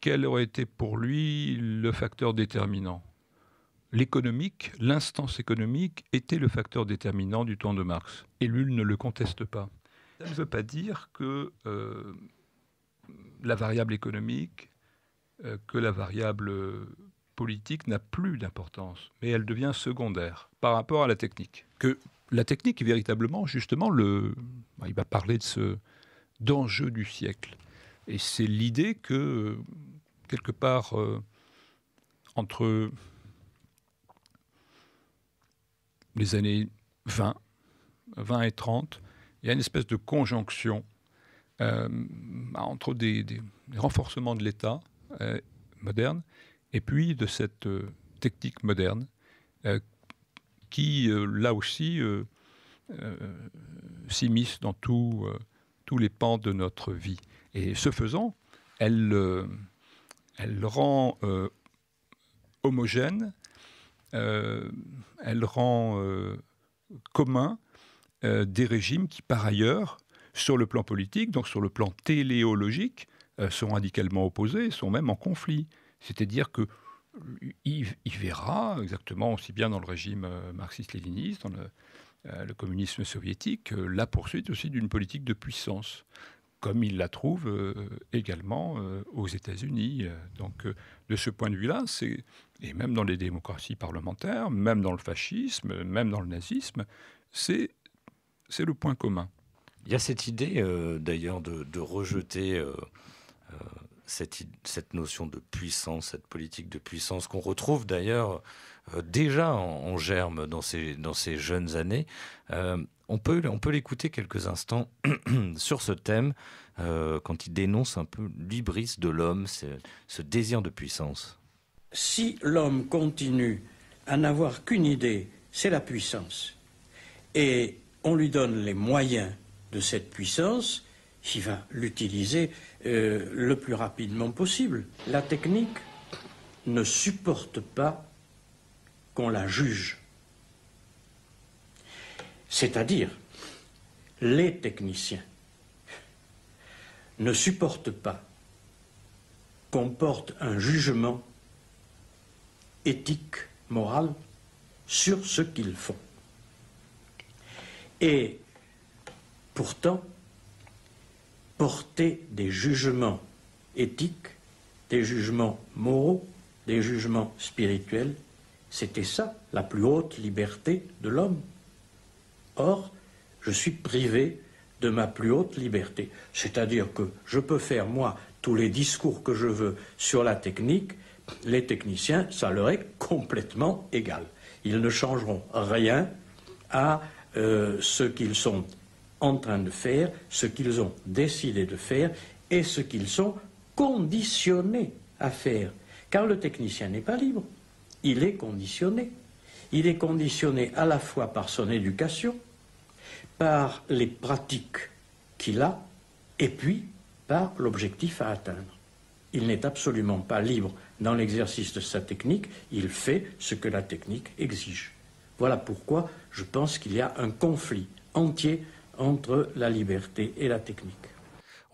quel aurait été pour lui le facteur déterminant L'économique, l'instance économique était le facteur déterminant du temps de Marx, et l'ul ne le conteste pas. Ça ne veut pas dire que euh, la variable économique, euh, que la variable politique n'a plus d'importance, mais elle devient secondaire par rapport à la technique, que la technique est véritablement, justement, le, bah, il va parler de ce d'enjeu du siècle. Et c'est l'idée que, quelque part, euh, entre les années 20, 20 et 30, il y a une espèce de conjonction euh, bah, entre des, renforcements de l'État euh, moderne et puis de cette technique moderne qui, euh, là aussi, euh, euh, s'immisce dans tous les pans de notre vie. Et ce faisant, elle, elle rend homogène, elle rend commun des régimes qui, par ailleurs, sur le plan politique, donc sur le plan téléologique, sont radicalement opposés, sont même en conflit. C'est-à-dire que il, verra exactement aussi bien dans le régime euh, marxiste-léniniste, dans le, euh, communisme soviétique, euh, la poursuite aussi d'une politique de puissance, comme il la trouve également aux États-Unis. Donc, de ce point de vue-là, c'est et même dans les démocraties parlementaires, même dans le fascisme, même dans le nazisme, c'est c'est le point commun. Il y a cette idée d'ailleurs de, de, rejeter cette, notion de puissance, cette politique de puissance qu'on retrouve d'ailleurs euh, déjà en, germe dans ces, jeunes années. Euh, on peut, l'écouter quelques instants sur ce thème euh, quand il dénonce un peu l'hybris de l'homme, ce désir de puissance. Si l'homme continue à n'avoir qu'une idée, c'est la puissance, et on lui donne les moyens de cette puissance, qui va l'utiliser euh, le plus rapidement possible. La technique ne supporte pas qu'on la juge. C'est-à-dire, les techniciens ne supportent pas qu'on porte un jugement éthique, moral, sur ce qu'ils font. Et pourtant, porter des jugements éthiques, des jugements moraux, des jugements spirituels. C'était ça, la plus haute liberté de l'homme. Or, je suis privé de ma plus haute liberté. C'est-à-dire que je peux faire, moi, tous les discours que je veux sur la technique, les techniciens, ça leur est complètement égal. Ils ne changeront rien à euh, ce qu'ils sont en train de faire, ce qu'ils ont décidé de faire et ce qu'ils sont conditionnés à faire. Car le technicien n'est pas libre, il est conditionné. Il est conditionné à la fois par son éducation, par les pratiques qu'il a, et puis par l'objectif à atteindre. Il n'est absolument pas libre dans l'exercice de sa technique, il fait ce que la technique exige. Voilà pourquoi je pense qu'il y a un conflit entier entre la liberté et la technique.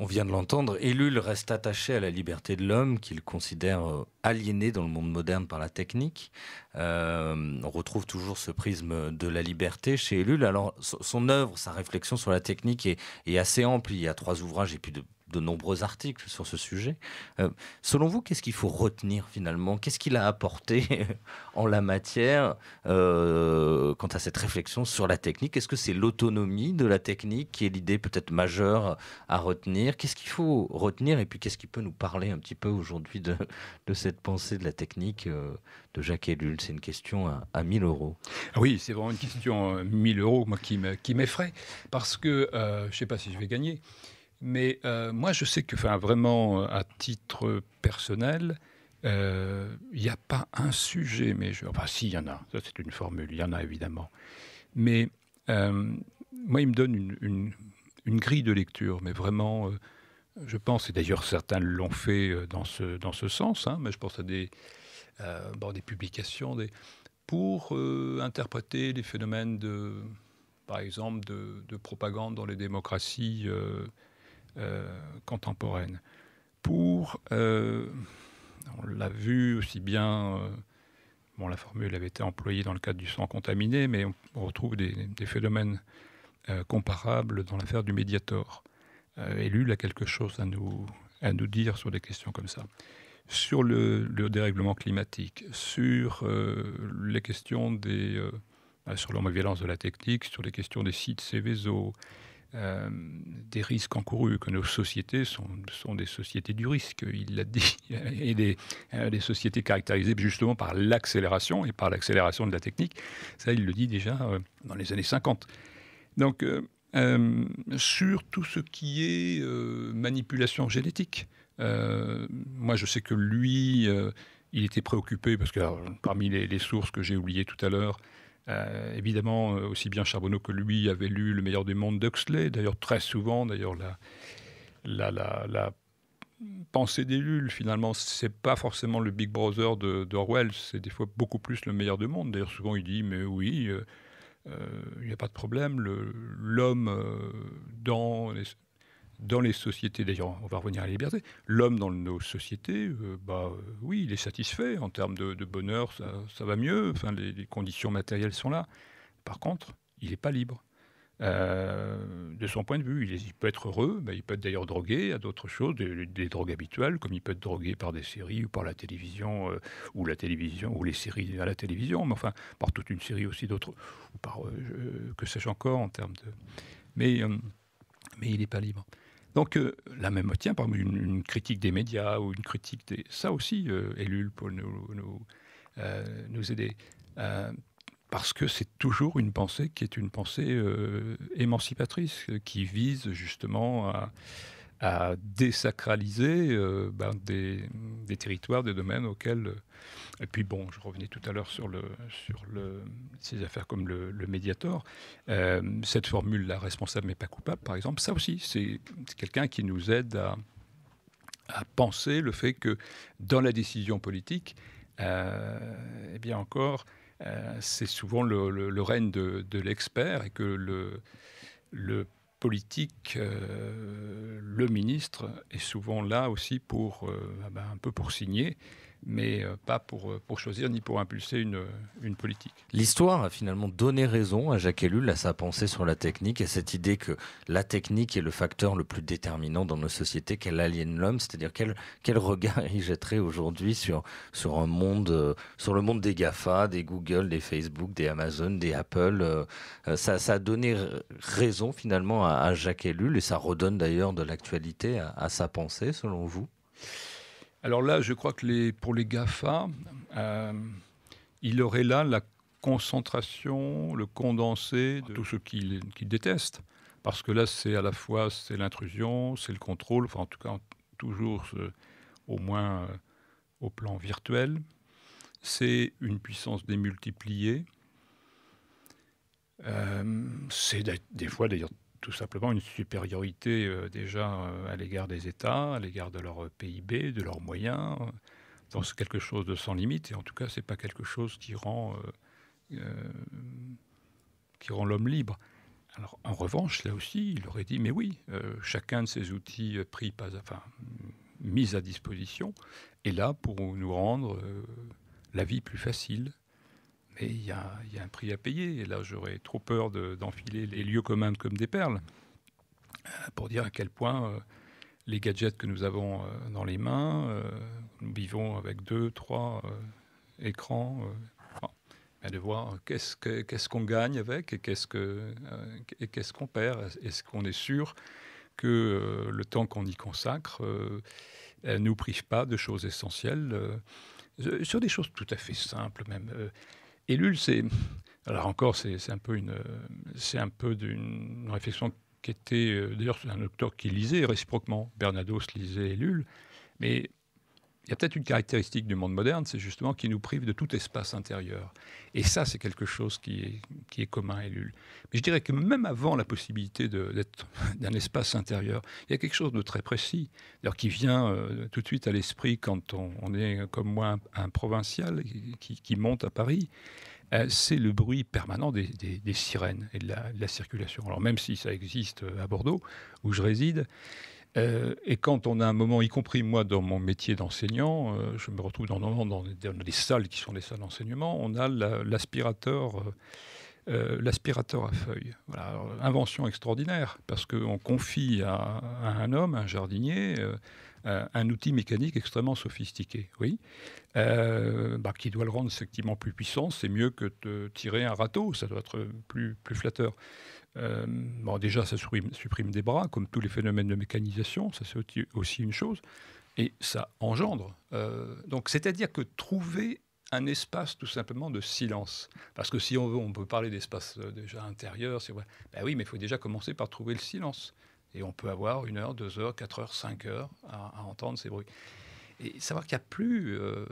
On vient de l'entendre, Ellul reste attaché à la liberté de l'homme qu'il considère euh, aliéné dans le monde moderne par la technique. Euh, on retrouve toujours ce prisme de la liberté chez Ellul. Alors son œuvre, sa réflexion sur la technique est, assez ample. Il y a trois ouvrages et puis de de nombreux articles sur ce sujet. Euh, selon vous, qu'est-ce qu'il faut retenir finalement Qu'est-ce qu'il a apporté en la matière euh, quant à cette réflexion sur la technique Est-ce que c'est l'autonomie de la technique qui est l'idée peut-être majeure à retenir Qu'est-ce qu'il faut retenir Et puis qu'est-ce qui peut nous parler un petit peu aujourd'hui de, cette pensée de la technique euh, de Jacques Ellul C'est une question à, 1000 euros. Ah oui, c'est vraiment une question à 1000 euros moi, qui m'effraie parce que je ne sais pas si je vais gagner. Mais euh, moi, je sais que, enfin, vraiment, euh, à titre personnel, euh, il n'y a pas un sujet, mais enfin, si, il y en a. Ça, c'est une formule. Il y en a évidemment. Mais moi, il me donne une, grille de lecture, mais vraiment, je pense, et d'ailleurs certains l'ont fait dans ce, dans ce sens, hein, mais je pense à des, des publications, des, pour interpréter les phénomènes de, par exemple, de, propagande dans les démocraties euh, contemporaine. Pour, euh, on l'a vu aussi bien, euh, bon, la formule avait été employée dans le cadre du sang contaminé, mais on, retrouve des, phénomènes comparables dans l'affaire du Mediator. et l'UL a quelque chose à nous, à nous dire sur des questions comme ça sur le, dérèglement climatique, sur les questions des sur violence de la technique, sur les questions des sites Céveso, euh, des risques encourus, que nos sociétés sont, des sociétés du risque, il l'a dit, et euh, des, sociétés caractérisées justement par l'accélération et par l'accélération de la technique. Ça, il le dit déjà euh, dans les années 50. Donc, sur tout ce qui est manipulation génétique, moi je sais que lui, il était préoccupé, parce que parmi les, les, sources que j'ai oubliées tout à l'heure, euh, évidemment, euh, aussi bien Charbonneau que lui avait lu Le meilleur du monde d'Huxley. D'ailleurs, très souvent, d'ailleurs, la, la, la, pensée d'Ellul, finalement, c'est pas forcément le Big Brother de, c'est des fois beaucoup plus le meilleur du monde. D'ailleurs, souvent, il dit, mais oui, euh, il n'y a pas de problème, l'homme dans dans les sociétés, d'ailleurs, on va revenir à la liberté, l'homme dans nos sociétés, euh, bah, euh, oui, il est satisfait en termes de, bonheur, ça, va mieux, enfin, les, conditions matérielles sont là. Par contre, il n'est pas libre. Euh, de son point de vue, il, peut être heureux, bah, il peut être d'ailleurs drogué à d'autres choses, des, drogues habituelles, comme il peut être drogué par des séries ou par la télévision, ou la télévision, ou les séries à la télévision, mais enfin, par toute une série aussi d'autres, ou par, que sais-je encore en termes de... Mais, mais il n'est pas libre. Donc euh, la même tient par une, critique des médias ou une critique des... Ça aussi, euh, Elul euh, nous aider. Euh, parce que c'est toujours une pensée qui est une pensée émancipatrice, qui vise justement à à désacraliser euh, ben, des, territoires, des domaines auxquels... Euh, et puis bon, je revenais tout à l'heure sur, le, sur le, ces affaires comme le, le médiator. Euh, cette formule, la responsable mais pas coupable, par exemple, ça aussi, c'est quelqu'un qui nous aide à, penser le fait que dans la décision politique, euh, eh bien encore, c'est souvent le, règne de, l'expert et que le, le politique, euh, le ministre est souvent là aussi pour euh, ah ben, un peu pour signer mais euh, pas pour, euh, pour choisir ni pour impulser une, une politique. L'histoire a finalement donné raison à Jacques Ellul, à sa pensée sur la technique et cette idée que la technique est le facteur le plus déterminant dans nos sociétés, qu'elle aliène l'homme, c'est-à-dire quel, quel regard il jetterait aujourd'hui sur, sur, un monde, euh, sur le monde des GAFA, des Google, des Facebook, des Amazon, des Apple. ça, ça a donné raison finalement à, Jacques Ellul et ça redonne d'ailleurs de l'actualité à, à sa pensée selon vous alors là, je crois que pour les GAFA, euh, il aurait là la concentration, le condensé de ah, tout ce qu'il détestent. déteste. Parce que là, c'est à la fois c'est l'intrusion, c'est le contrôle, enfin en tout cas toujours au moins euh, au plan virtuel. C'est une puissance démultipliée. Euh, c'est des, fois d'ailleurs tout simplement une supériorité euh, déjà euh, à l'égard des États, à l'égard de leur euh, PIB, de leurs moyens. dans c'est quelque chose de sans limite, et en tout cas, ce n'est pas quelque chose qui rend, qui rend l'homme libre. Alors, en revanche, là aussi, il aurait dit, mais oui, chacun de ces outils pris, pas, enfin, mis à disposition, est là pour nous rendre la vie plus facile, et il y, a, un prix à payer. Et là, j'aurais trop peur d'enfiler les lieux communs comme des perles euh, pour dire à quel point euh, les gadgets que nous avons euh, dans les mains, nous vivons avec deux, trois écrans. de voir qu'est-ce qu'on ce qu'on gagne avec et qu'est-ce qu'on ce qu'on perd. Est-ce qu'on est sûr que le temps qu'on y consacre ne nous prive pas de choses essentielles sur des choses tout à fait simples même. Ellul, c'est. Alors encore, c'est un peu une, c'est un peu d'une réflexion qui était. Euh, d'ailleurs, c'est un docteur qui lisait réciproquement. Bernados lisait Ellul. Mais il y a peut-être une caractéristique du monde moderne, c'est justement qu'il nous prive de tout espace intérieur. Et ça, c'est quelque chose qui est, qui est commun à Ellul. Mais je dirais que même avant la possibilité d'être d'un espace intérieur, il y a quelque chose de très précis, qui vient euh, tout de suite à l'esprit quand on, est, comme moi, un, provincial qui, qui, monte à Paris. Euh, c'est le bruit permanent des, des, sirènes et de la, de la circulation. Alors même si ça existe à Bordeaux, où je réside, euh, et quand on a un moment, y compris moi dans mon métier d'enseignant, euh, je me retrouve dans, des salles qui sont des salles d'enseignement, on a l'aspirateur. Euh, l'aspirateur à feuilles. invention extraordinaire, parce qu'on confie à, un homme, un jardinier, un outil mécanique extrêmement sophistiqué, oui, bah, qui doit le rendre effectivement plus puissant. C'est mieux que de tirer un râteau, ça doit être plus, plus flatteur. Euh, bon, déjà, ça supprime, des bras, comme tous les phénomènes de mécanisation, ça c'est aussi une chose, et ça engendre. Euh, donc, c'est-à-dire que trouver un espace tout simplement de silence. Parce que si on veut, on peut parler d'espace euh, déjà intérieur, c'est vrai. Ben oui, mais il faut déjà commencer par trouver le silence. Et on peut avoir une heure, deux heures, quatre heures, cinq heures à entendre ces bruits. Et savoir qu'il n'y a plus euh,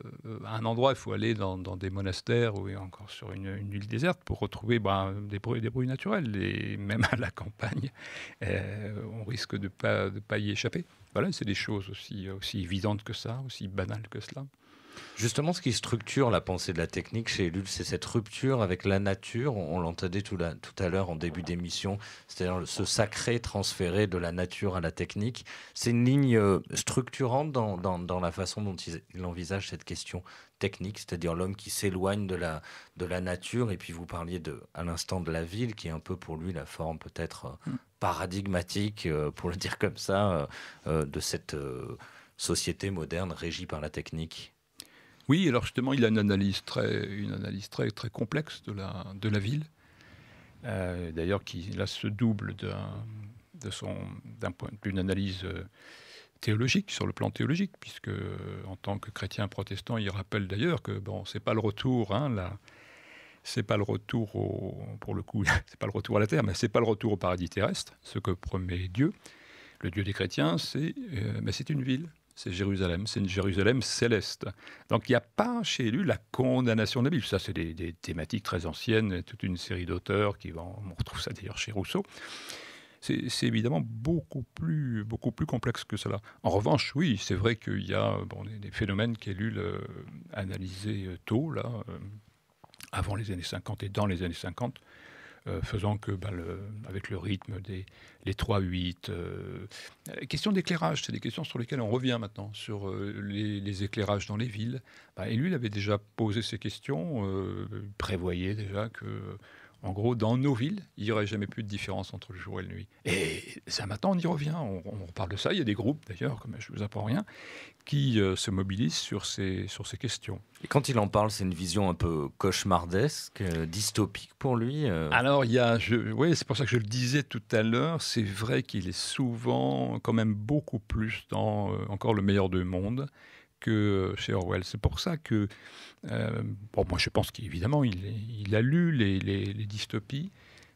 un endroit, il faut aller dans, des monastères ou encore sur une, une, île déserte pour retrouver ben, des, bruits, des naturels. Et même à la campagne, euh, on risque de ne pas, pas y échapper. Voilà, c'est des choses aussi, aussi évidentes que ça, aussi banales que cela. Justement, ce qui structure la pensée de la technique chez Lulz, c'est cette rupture avec la nature. On, l'entendait tout, à l'heure en début d'émission, c'est-à-dire ce sacré transféré de la nature à la technique. C'est une ligne euh, structurante dans, la façon dont il, envisage cette question technique, c'est-à-dire l'homme qui s'éloigne de la, nature. Et puis vous parliez de, à l'instant de la ville, qui est un peu pour lui la forme peut-être euh, mm. paradigmatique, euh, pour le dire comme ça, de cette société moderne régie par la technique. Oui, alors justement, il a une analyse très, une analyse très, très complexe de la, de la ville. Euh, d'ailleurs, qui là se double d'une analyse euh, théologique, sur le plan théologique, puisque euh, en tant que chrétien protestant, il rappelle d'ailleurs que bon, c'est pas le retour, hein, c'est pas le retour pour le coup, c'est pas le retour à la terre, mais c'est pas le retour au paradis terrestre, ce que promet Dieu. Le Dieu des chrétiens, c'est ben, c'est une ville, c'est Jérusalem, c'est une Jérusalem céleste. Donc il n'y a pas chez lui la condamnation de la Bible. Ça, c'est des, thématiques très anciennes, toute une série d'auteurs qui vont, on retrouve ça d'ailleurs chez Rousseau. C'est évidemment beaucoup plus, beaucoup plus complexe que cela. En revanche, oui, c'est vrai qu'il y a bon, des, phénomènes qu'Ellul a analysait tôt, là, euh, avant les années 50 et dans les années 50, euh, faisant que, ben, avec le rythme des les 3-8, euh, euh, question d'éclairage, c'est des questions sur lesquelles on revient maintenant, sur les, éclairages dans les villes. Ben, et lui, il avait déjà posé ces questions, prévoyait déjà que en gros, dans nos villes, il n'y aurait jamais plus de différence entre le jour et la nuit. Et ça, maintenant, on y revient. On, on parle de ça. Il y a des groupes, d'ailleurs, comme je ne vous apprends rien, qui euh, se mobilisent sur ces, sur ces questions. Et quand il en parle, c'est une vision un peu cauchemardesque, euh, dystopique pour lui euh Alors, il Oui, c'est pour ça que je le disais tout à l'heure. C'est vrai qu'il est souvent, quand même, beaucoup plus dans encore le meilleur des monde que euh, chez Orwell. C'est pour ça que, euh, bon, moi je pense qu'évidemment il, a lu les, dystopies,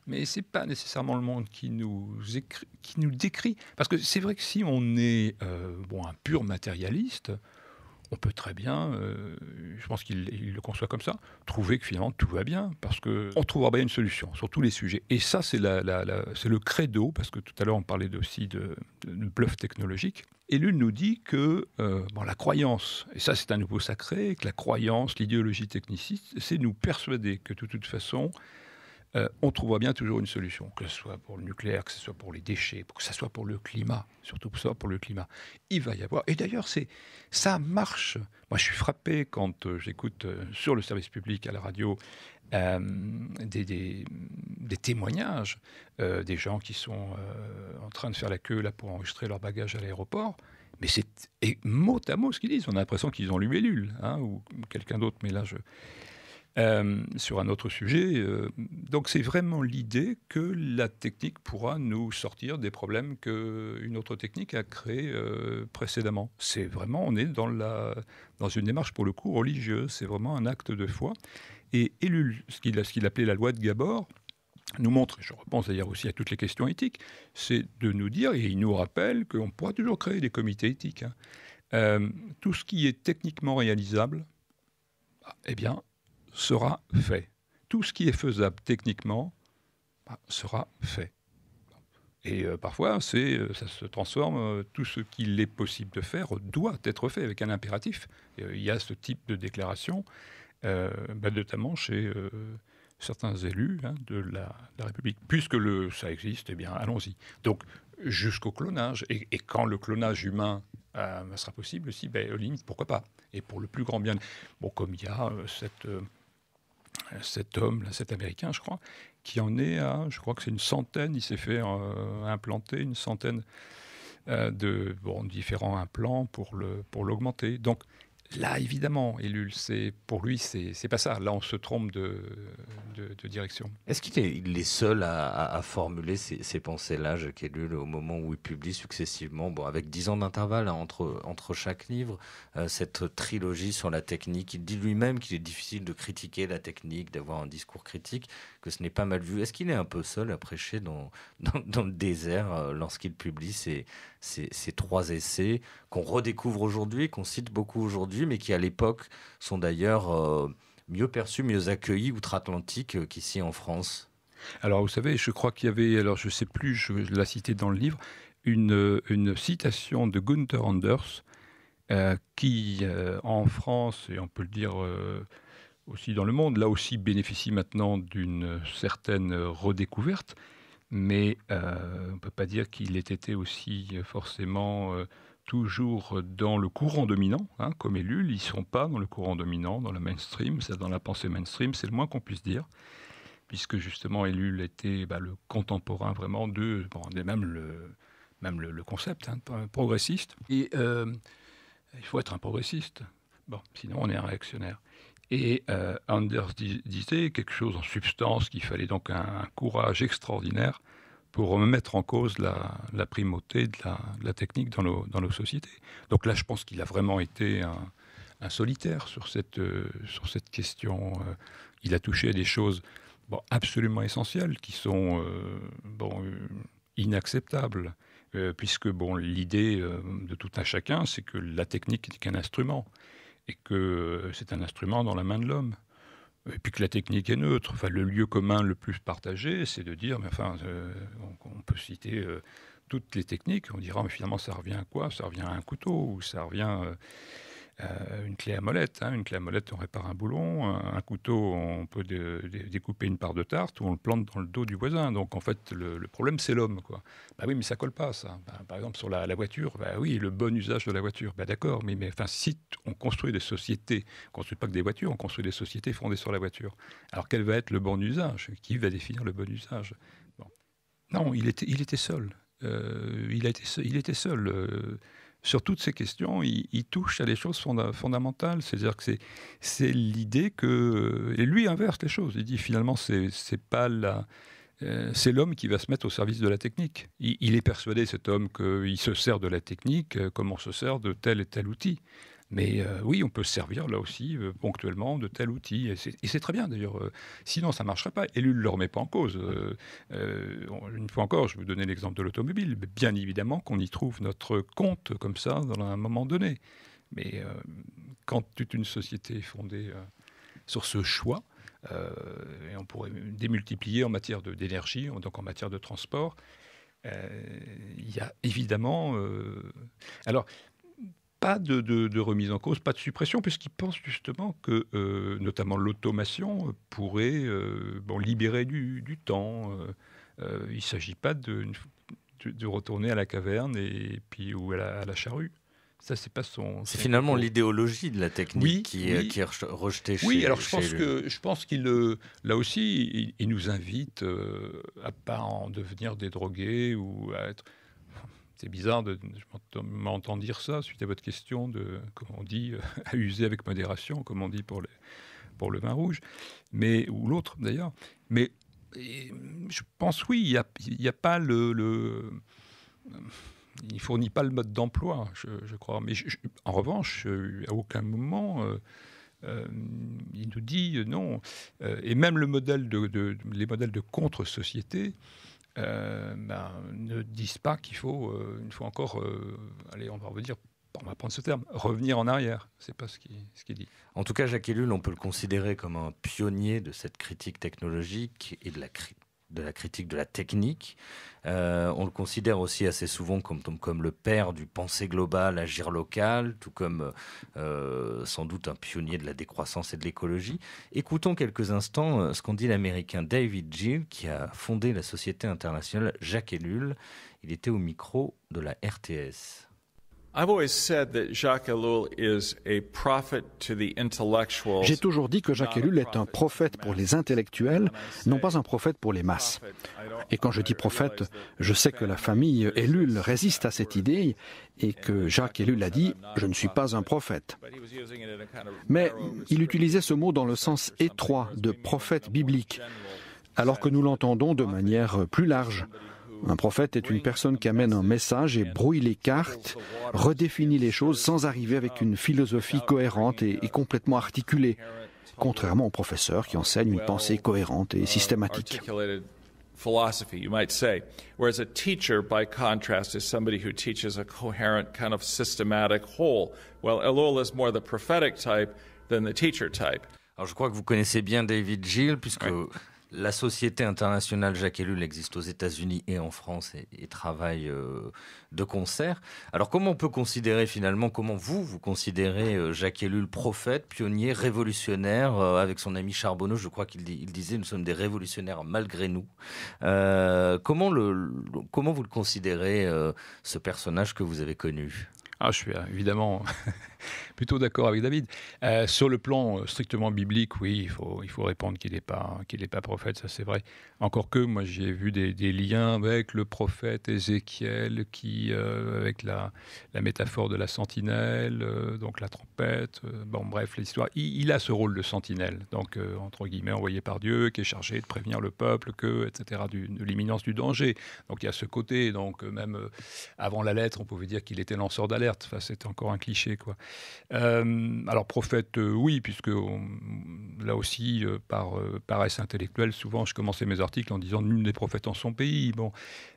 mais c'est pas nécessairement le monde qui nous, qui nous décrit. Parce que c'est vrai que si on est euh, bon, un pur matérialiste, on peut très bien, euh, je pense qu'il le conçoit comme ça, trouver que finalement tout va bien, parce qu'on trouvera bien une solution sur tous les sujets. Et ça, c'est le credo, parce que tout à l'heure on parlait aussi de, bluff technologique. Et l'une nous dit que euh, bon, la croyance, et ça c'est un nouveau sacré, que la croyance, l'idéologie techniciste, c'est nous persuader que de toute façon, euh, on trouvera bien toujours une solution, que ce soit pour le nucléaire, que ce soit pour les déchets, que ce soit pour le climat, surtout que ce soit pour le climat. Il va y avoir. Et d'ailleurs, c'est ça marche. Moi, je suis frappé quand euh, j'écoute euh, sur le service public à la radio des, témoignages des gens qui sont en train de faire la queue là pour enregistrer leur bagage à l'aéroport. Mais c'est mot à mot ce qu'ils disent. On a l'impression qu'ils ont lu Bellule hein, ou quelqu'un d'autre. Mais là, je euh, sur un autre sujet. Euh, donc c'est vraiment l'idée que la technique pourra nous sortir des problèmes qu'une autre technique a créés euh, précédemment. C'est vraiment, on est dans, la, dans une démarche pour le coup religieuse, c'est vraiment un acte de foi. Et Ellul, ce qu'il qu appelait la loi de Gabor, nous montre, je repense d'ailleurs aussi à toutes les questions éthiques, c'est de nous dire, et il nous rappelle qu'on pourra toujours créer des comités éthiques. Hein. tout ce qui est techniquement réalisable, ah, eh bien, sera fait. Tout ce qui est faisable techniquement bah, sera fait. Et euh, parfois, c'est, euh, ça se transforme, euh, tout ce qu'il est possible de faire doit être fait avec un impératif. il y a ce type de déclaration, bah, notamment chez certains élus hein, de, la, République. Puisque le, ça existe, eh bien, allons-y. Donc, jusqu'au clonage. Et, quand le clonage humain sera possible aussi, ben, limite, pourquoi pas Et pour le plus grand bien. Bon, comme il y a cette cet homme, cet Américain, je crois, qui en est à, je crois que c'est une centaine, il s'est fait euh, implanter une centaine euh, de différents implants pour l'augmenter. Donc, Là, évidemment, Ellul, c'est, pour lui, c'est, n'est pas ça. Là, on se trompe de, direction. Est-ce qu'il est, il seul à, formuler ces, pensées-là, Jacques Ellul, au moment où il publie successivement, bon, avec dix ans d'intervalle hein, entre, entre chaque livre, euh, cette trilogie sur la technique Il dit lui-même qu'il est difficile de critiquer la technique, d'avoir un discours critique que ce n'est pas mal vu. Est-ce qu'il est un peu seul à prêcher dans, dans, le désert euh, lorsqu'il publie ces, trois essais qu'on redécouvre aujourd'hui, qu'on cite beaucoup aujourd'hui, mais qui à l'époque sont d'ailleurs euh, mieux perçus, mieux accueillis outre-Atlantique euh, qu'ici en France alors vous savez, je crois qu'il y avait, alors je sais plus, je, l'ai cité dans le livre, une, une, citation de Gunther Anders, qui en France, et on peut le dire aussi dans le monde, là aussi bénéficie maintenant d'une certaine redécouverte, mais euh, on ne peut pas dire qu'il ait été aussi forcément euh, toujours dans le courant dominant, hein, comme Ellul, ils ne sont pas dans le courant dominant, dans le mainstream, dans la pensée mainstream, c'est le moins qu'on puisse dire, puisque justement Ellul était bah, le contemporain vraiment de, bon, même le, même le, concept, hein, progressiste. Et euh, il faut être un progressiste, bon, sinon on est un réactionnaire. Et euh, Anders disait quelque chose en substance qu'il fallait donc un, courage extraordinaire pour remettre en cause la, primauté de la, technique dans nos, sociétés. Donc là, je pense qu'il a vraiment été un, solitaire sur cette, euh, sur cette question. Euh. il a touché à des choses absolument essentielles qui sont bon, inacceptables. puisque bon, l'idée de tout un chacun, c'est que la technique n'est qu'un instrument et que euh, c'est un instrument dans la main de l'homme. Et puis que la technique est neutre. Enfin, le lieu commun le plus partagé, c'est de dire, mais enfin, euh, on, peut citer euh, toutes les techniques, on dira, mais finalement, ça revient à quoi Ça revient à un couteau, ou ça revient... Euh, une clé à molette, hein. une clé à molette, on répare un boulon. Un couteau, on peut découper une part de tarte ou on le plante dans le dos du voisin. Donc en fait, le, problème, c'est l'homme. Quoi. Bah oui, mais ça colle pas, ça. Bah, par exemple, sur la, voiture, bah oui, le bon usage de la voiture. Bah d'accord, mais, mais enfin, si on construit des sociétés, on construit pas que des voitures, on construit des sociétés fondées sur la voiture. Alors quel va être le bon usage Qui va définir le bon usage Non, il était, il était seul. Euh, il, été, il était seul. Euh, sur toutes ces questions, il, touche à des choses fondamentales. C'est-à-dire que c'est l'idée que. Et lui inverse les choses. Il dit finalement, c'est pas la euh, c'est l'homme qui va se mettre au service de la technique. Il, est persuadé, cet homme, qu'il se sert de la technique euh, comme on se sert de tel et tel outil. Mais euh, oui, on peut se servir là aussi euh, ponctuellement de tel outil. Et c'est très bien d'ailleurs. Euh, sinon, ça ne marcherait pas. Et Élu ne le remet pas en cause. une fois encore, je vais vous donner l'exemple de l'automobile. Bien évidemment qu'on y trouve notre compte comme ça dans un moment donné. Mais quand toute une société est fondée sur ce choix, et on pourrait démultiplier en matière d'énergie, donc en matière de transport, il y a évidemment. Alors, pas de, de, remise en cause, pas de suppression, puisqu'il pense justement que euh, notamment l'automation euh, pourrait euh, bon, libérer du, temps. il ne s'agit pas de, de, retourner à la caverne et, puis ou à la, charrue. Ça, c'est pas son. C'est finalement l'idéologie de la technique qui, qui, est rejetée. Oui, alors je pense que je pense qu'il là aussi, il, il nous invite à pas en devenir des drogués ou à être. C'est bizarre de, m'entendre dire ça suite à votre question de, comme on dit, euh, à user avec modération, comme on dit pour, les, pour le vin rouge, mais, ou l'autre d'ailleurs. Mais je pense oui, il n'y a, pas le... il ne fournit pas le mode d'emploi, je, crois. Mais en revanche, à aucun moment... Euh, euh, il nous dit non. et même le modèle de, de, les modèles de contre-société euh, ben, ne disent pas qu'il faut, une euh, fois encore, euh, allez, on va revenir, on va prendre ce terme, revenir en arrière. C'est pas ce qu'il ce qui dit. En tout cas, Jacques Ellul, on peut le considérer comme un pionnier de cette critique technologique et de la critique de la critique de la technique. Euh, on le considère aussi assez souvent comme, le père du pensée global, agir local, tout comme euh, sans doute un pionnier de la décroissance et de l'écologie. Écoutons quelques instants euh, ce qu'on dit l'américain David Gill, qui a fondé la société internationale Jacques Ellul. Il était au micro de la RTS. J'ai toujours dit que Jacques Ellul est un prophète pour les intellectuels, non pas un prophète pour les masses. Et quand je dis prophète, je sais que la famille Ellul résiste à cette idée et que Jacques Ellul a dit Je ne suis pas un prophète. Mais il utilisait ce mot dans le sens étroit de prophète biblique, alors que nous l'entendons de manière plus large. Un prophète est une personne qui amène un message et brouille les cartes, redéfinit les choses sans arriver avec une philosophie cohérente et, complètement articulée, contrairement au professeur qui enseigne une pensée cohérente et systématique. Alors, je crois que vous connaissez bien David Gill, puisque. La Société internationale Jacques Ellul existe aux États-Unis et en France et, travaille euh, de concert. Alors comment on peut considérer finalement, comment vous, vous considérez euh, Jacques Ellul prophète, pionnier, révolutionnaire, euh, avec son ami Charbonneau, je crois qu'il disait, nous sommes des révolutionnaires malgré nous. comment, le, comment vous le considérez, ce personnage que vous avez connu ah, je suis évidemment plutôt d'accord avec David. Euh, sur le plan euh, strictement biblique, oui, il faut, il faut répondre qu'il n'est pas, pas prophète, ça c'est vrai. Encore que moi j'ai vu des, liens avec le prophète Ézéchiel, qui, euh, avec la, la, métaphore de la sentinelle, donc la trompette, bon bref, l'histoire. Il, a ce rôle de sentinelle, donc entre guillemets envoyé par Dieu, qui est chargé de prévenir le peuple, que, etc., de l'imminence du danger. Donc il y a ce côté, donc même avant la lettre, on pouvait dire qu'il était lanceur d'alerte. Enfin, c'est encore un cliché, quoi. Euh, alors prophète, euh, oui, puisque là aussi, euh, par paresse intellectuelle, souvent je commençais mes articles en disant nul des prophètes en son pays. Bon,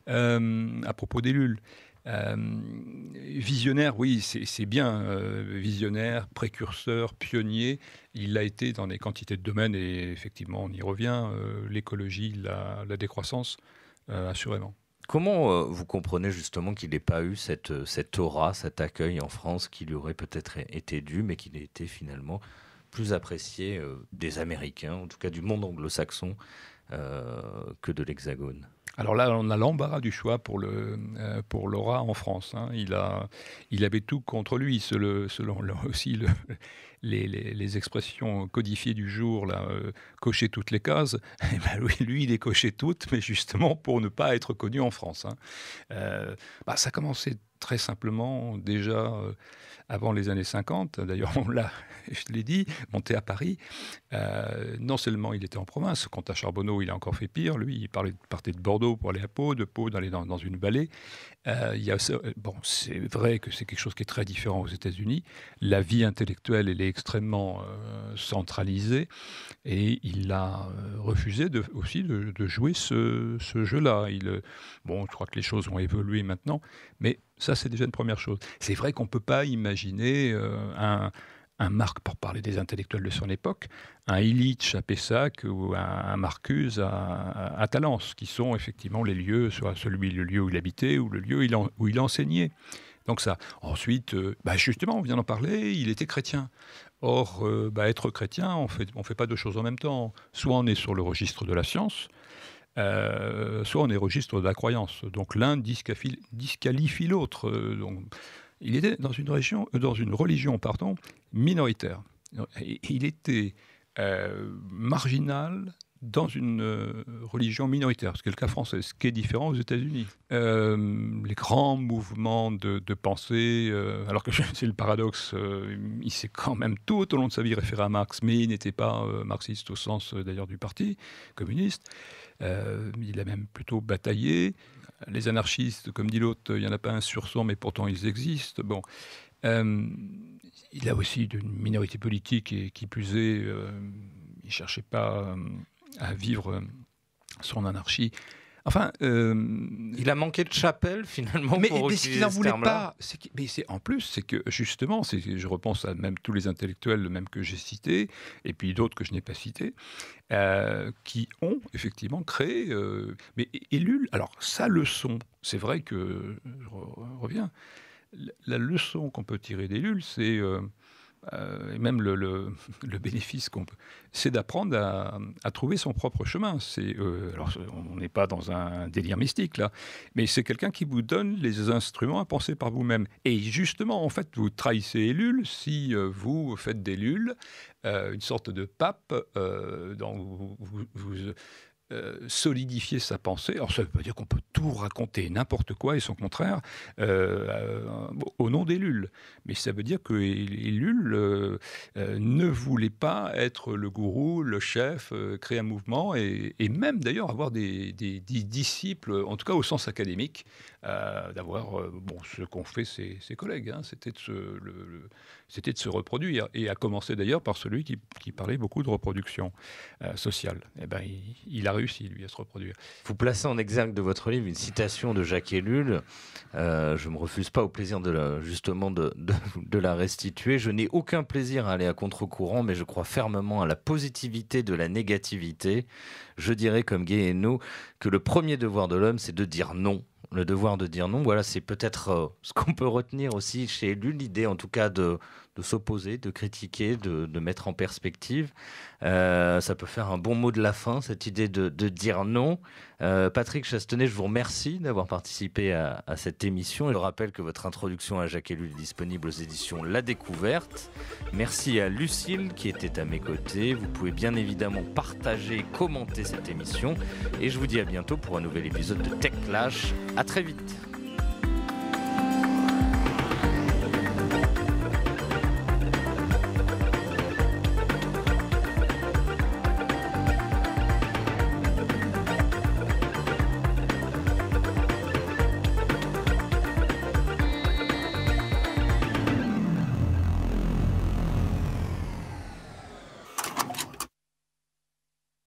à propos d'Elul. visionnaire, oui, c'est bien. visionnaire, précurseur, pionnier, il l'a été dans des quantités de domaines et effectivement, on y revient. L'écologie, la, décroissance, assurément. Comment euh, vous comprenez justement qu'il n'ait pas eu cette, euh, cette aura, cet accueil en France qui lui aurait peut-être été dû, mais qu'il ait été finalement plus apprécié euh, des Américains, en tout cas du monde anglo-saxon, que de l'Hexagone alors là, on a l'embarras du choix pour, le, pour Laura en France. Hein. Il, a, il avait tout contre lui, selon, lui aussi le, les, expressions codifiées du jour, là, euh, cocher toutes les cases, et eh ben, lui, lui, il les cochait toutes, mais justement pour ne pas être connu en France. Hein. Euh, bah, ça commençait très simplement déjà euh, avant les années 50. D'ailleurs, on l'a, je l'ai dit, monté à Paris. Euh, non seulement il était en province, quant à Charbonneau, il a encore fait pire. Lui, il parlait, partait de Bordeaux pour aller à Pau, de Pau d'aller dans, dans une vallée. Euh, il y a, bon, c'est vrai que c'est quelque chose qui est très différent aux États-Unis. La vie intellectuelle, elle est extrêmement centralisée et il a refusé de, aussi de, jouer ce, jeu-là. Il, bon, je crois que les choses ont évolué maintenant, mais ça, c'est déjà une première chose. C'est vrai qu'on ne peut pas imaginer euh, un, Marc, pour parler des intellectuels de son époque, un Illich à Pessac ou un, Marcuse à, Talence, qui sont effectivement les lieux, soit celui, le lieu où il habitait ou le lieu où il, enseignait. Donc ça. Ensuite, euh, bah, justement, on vient d'en parler, il était chrétien. Or, euh, bah, être chrétien, on fait, ne on fait pas deux choses en même temps. Soit on est sur le registre de la science, euh, soit on est registre de la croyance. Donc l'un disqualifie l'autre. Euh, donc, il était dans une, région, euh, dans une religion pardon, minoritaire. Il était marginal dans une religion minoritaire, ce qui est le cas français, ce qui est différent aux États-Unis. les grands mouvements de, pensée, alors que c'est le paradoxe, il s'est quand même tout au long de sa vie référé à Marx, mais il n'était pas marxiste au sens d'ailleurs du parti communiste. Euh, il a même plutôt bataillé. Les anarchistes, comme dit l'autre, il n'y en a pas un sur mais pourtant ils existent. Bon. Euh, il a aussi une minorité politique et qui plus est, euh, il ne cherchait pas à vivre son anarchie Enfin, euh, il a manqué de chapelle finalement. Mais, ce qu'il n'en voulait pas, c'est en plus, c'est que justement, je repense à même tous les intellectuels, même que j'ai cités, et puis d'autres que je n'ai pas cités, euh, qui ont effectivement créé. Euh, mais Ellul, alors sa leçon, c'est vrai que je reviens, la, leçon qu'on peut tirer d'Ellul, c'est euh, et même le, bénéfice qu'on peut, c'est d'apprendre à, trouver son propre chemin. C'est, euh, alors, on n'est pas dans un délire mystique là, mais c'est quelqu'un qui vous donne les instruments à penser par vous-même. Et justement, en fait, vous trahissez Ellul si euh, vous faites d'Ellul euh, une sorte de pape dont vous euh, solidifier sa pensée. Alors, ça veut pas dire qu'on peut tout raconter, n'importe quoi et son contraire, euh, euh, au nom d'Ellul. Mais ça veut dire que Ellul ne voulait pas être le gourou, le chef, créer un mouvement et, même d'ailleurs avoir des, disciples, en tout cas au sens académique, d'avoir bon, ce qu'ont fait ses, ses collègues. Hein. C'était de, se, de se reproduire. Et à commencer d'ailleurs par celui qui, parlait beaucoup de reproduction sociale. Et eh ben, il, il a réussi lui, à se reproduire. Vous placez en exergue de votre livre une citation de Jacques Ellul. Euh, je ne me refuse pas au plaisir de la, justement de, la restituer. Je n'ai aucun plaisir à aller à contre-courant, mais je crois fermement à la positivité de la négativité. Je dirais, comme nous que le premier devoir de l'homme, c'est de dire non le devoir de dire non. Voilà, c'est peut-être euh, ce qu'on peut retenir aussi chez Ellul, l'idée en tout cas de de s'opposer, de critiquer, de, mettre en perspective. Euh, ça peut faire un bon mot de la fin, cette idée de, dire non. Euh, Patrick Chastenet, je vous remercie d'avoir participé à, cette émission. Je rappelle que votre introduction à Jacques Ellul est disponible aux éditions La Découverte. Merci à Lucille qui était à mes côtés. Vous pouvez bien évidemment partager, et commenter cette émission. Et je vous dis à bientôt pour un nouvel épisode de Tech Clash. À très vite.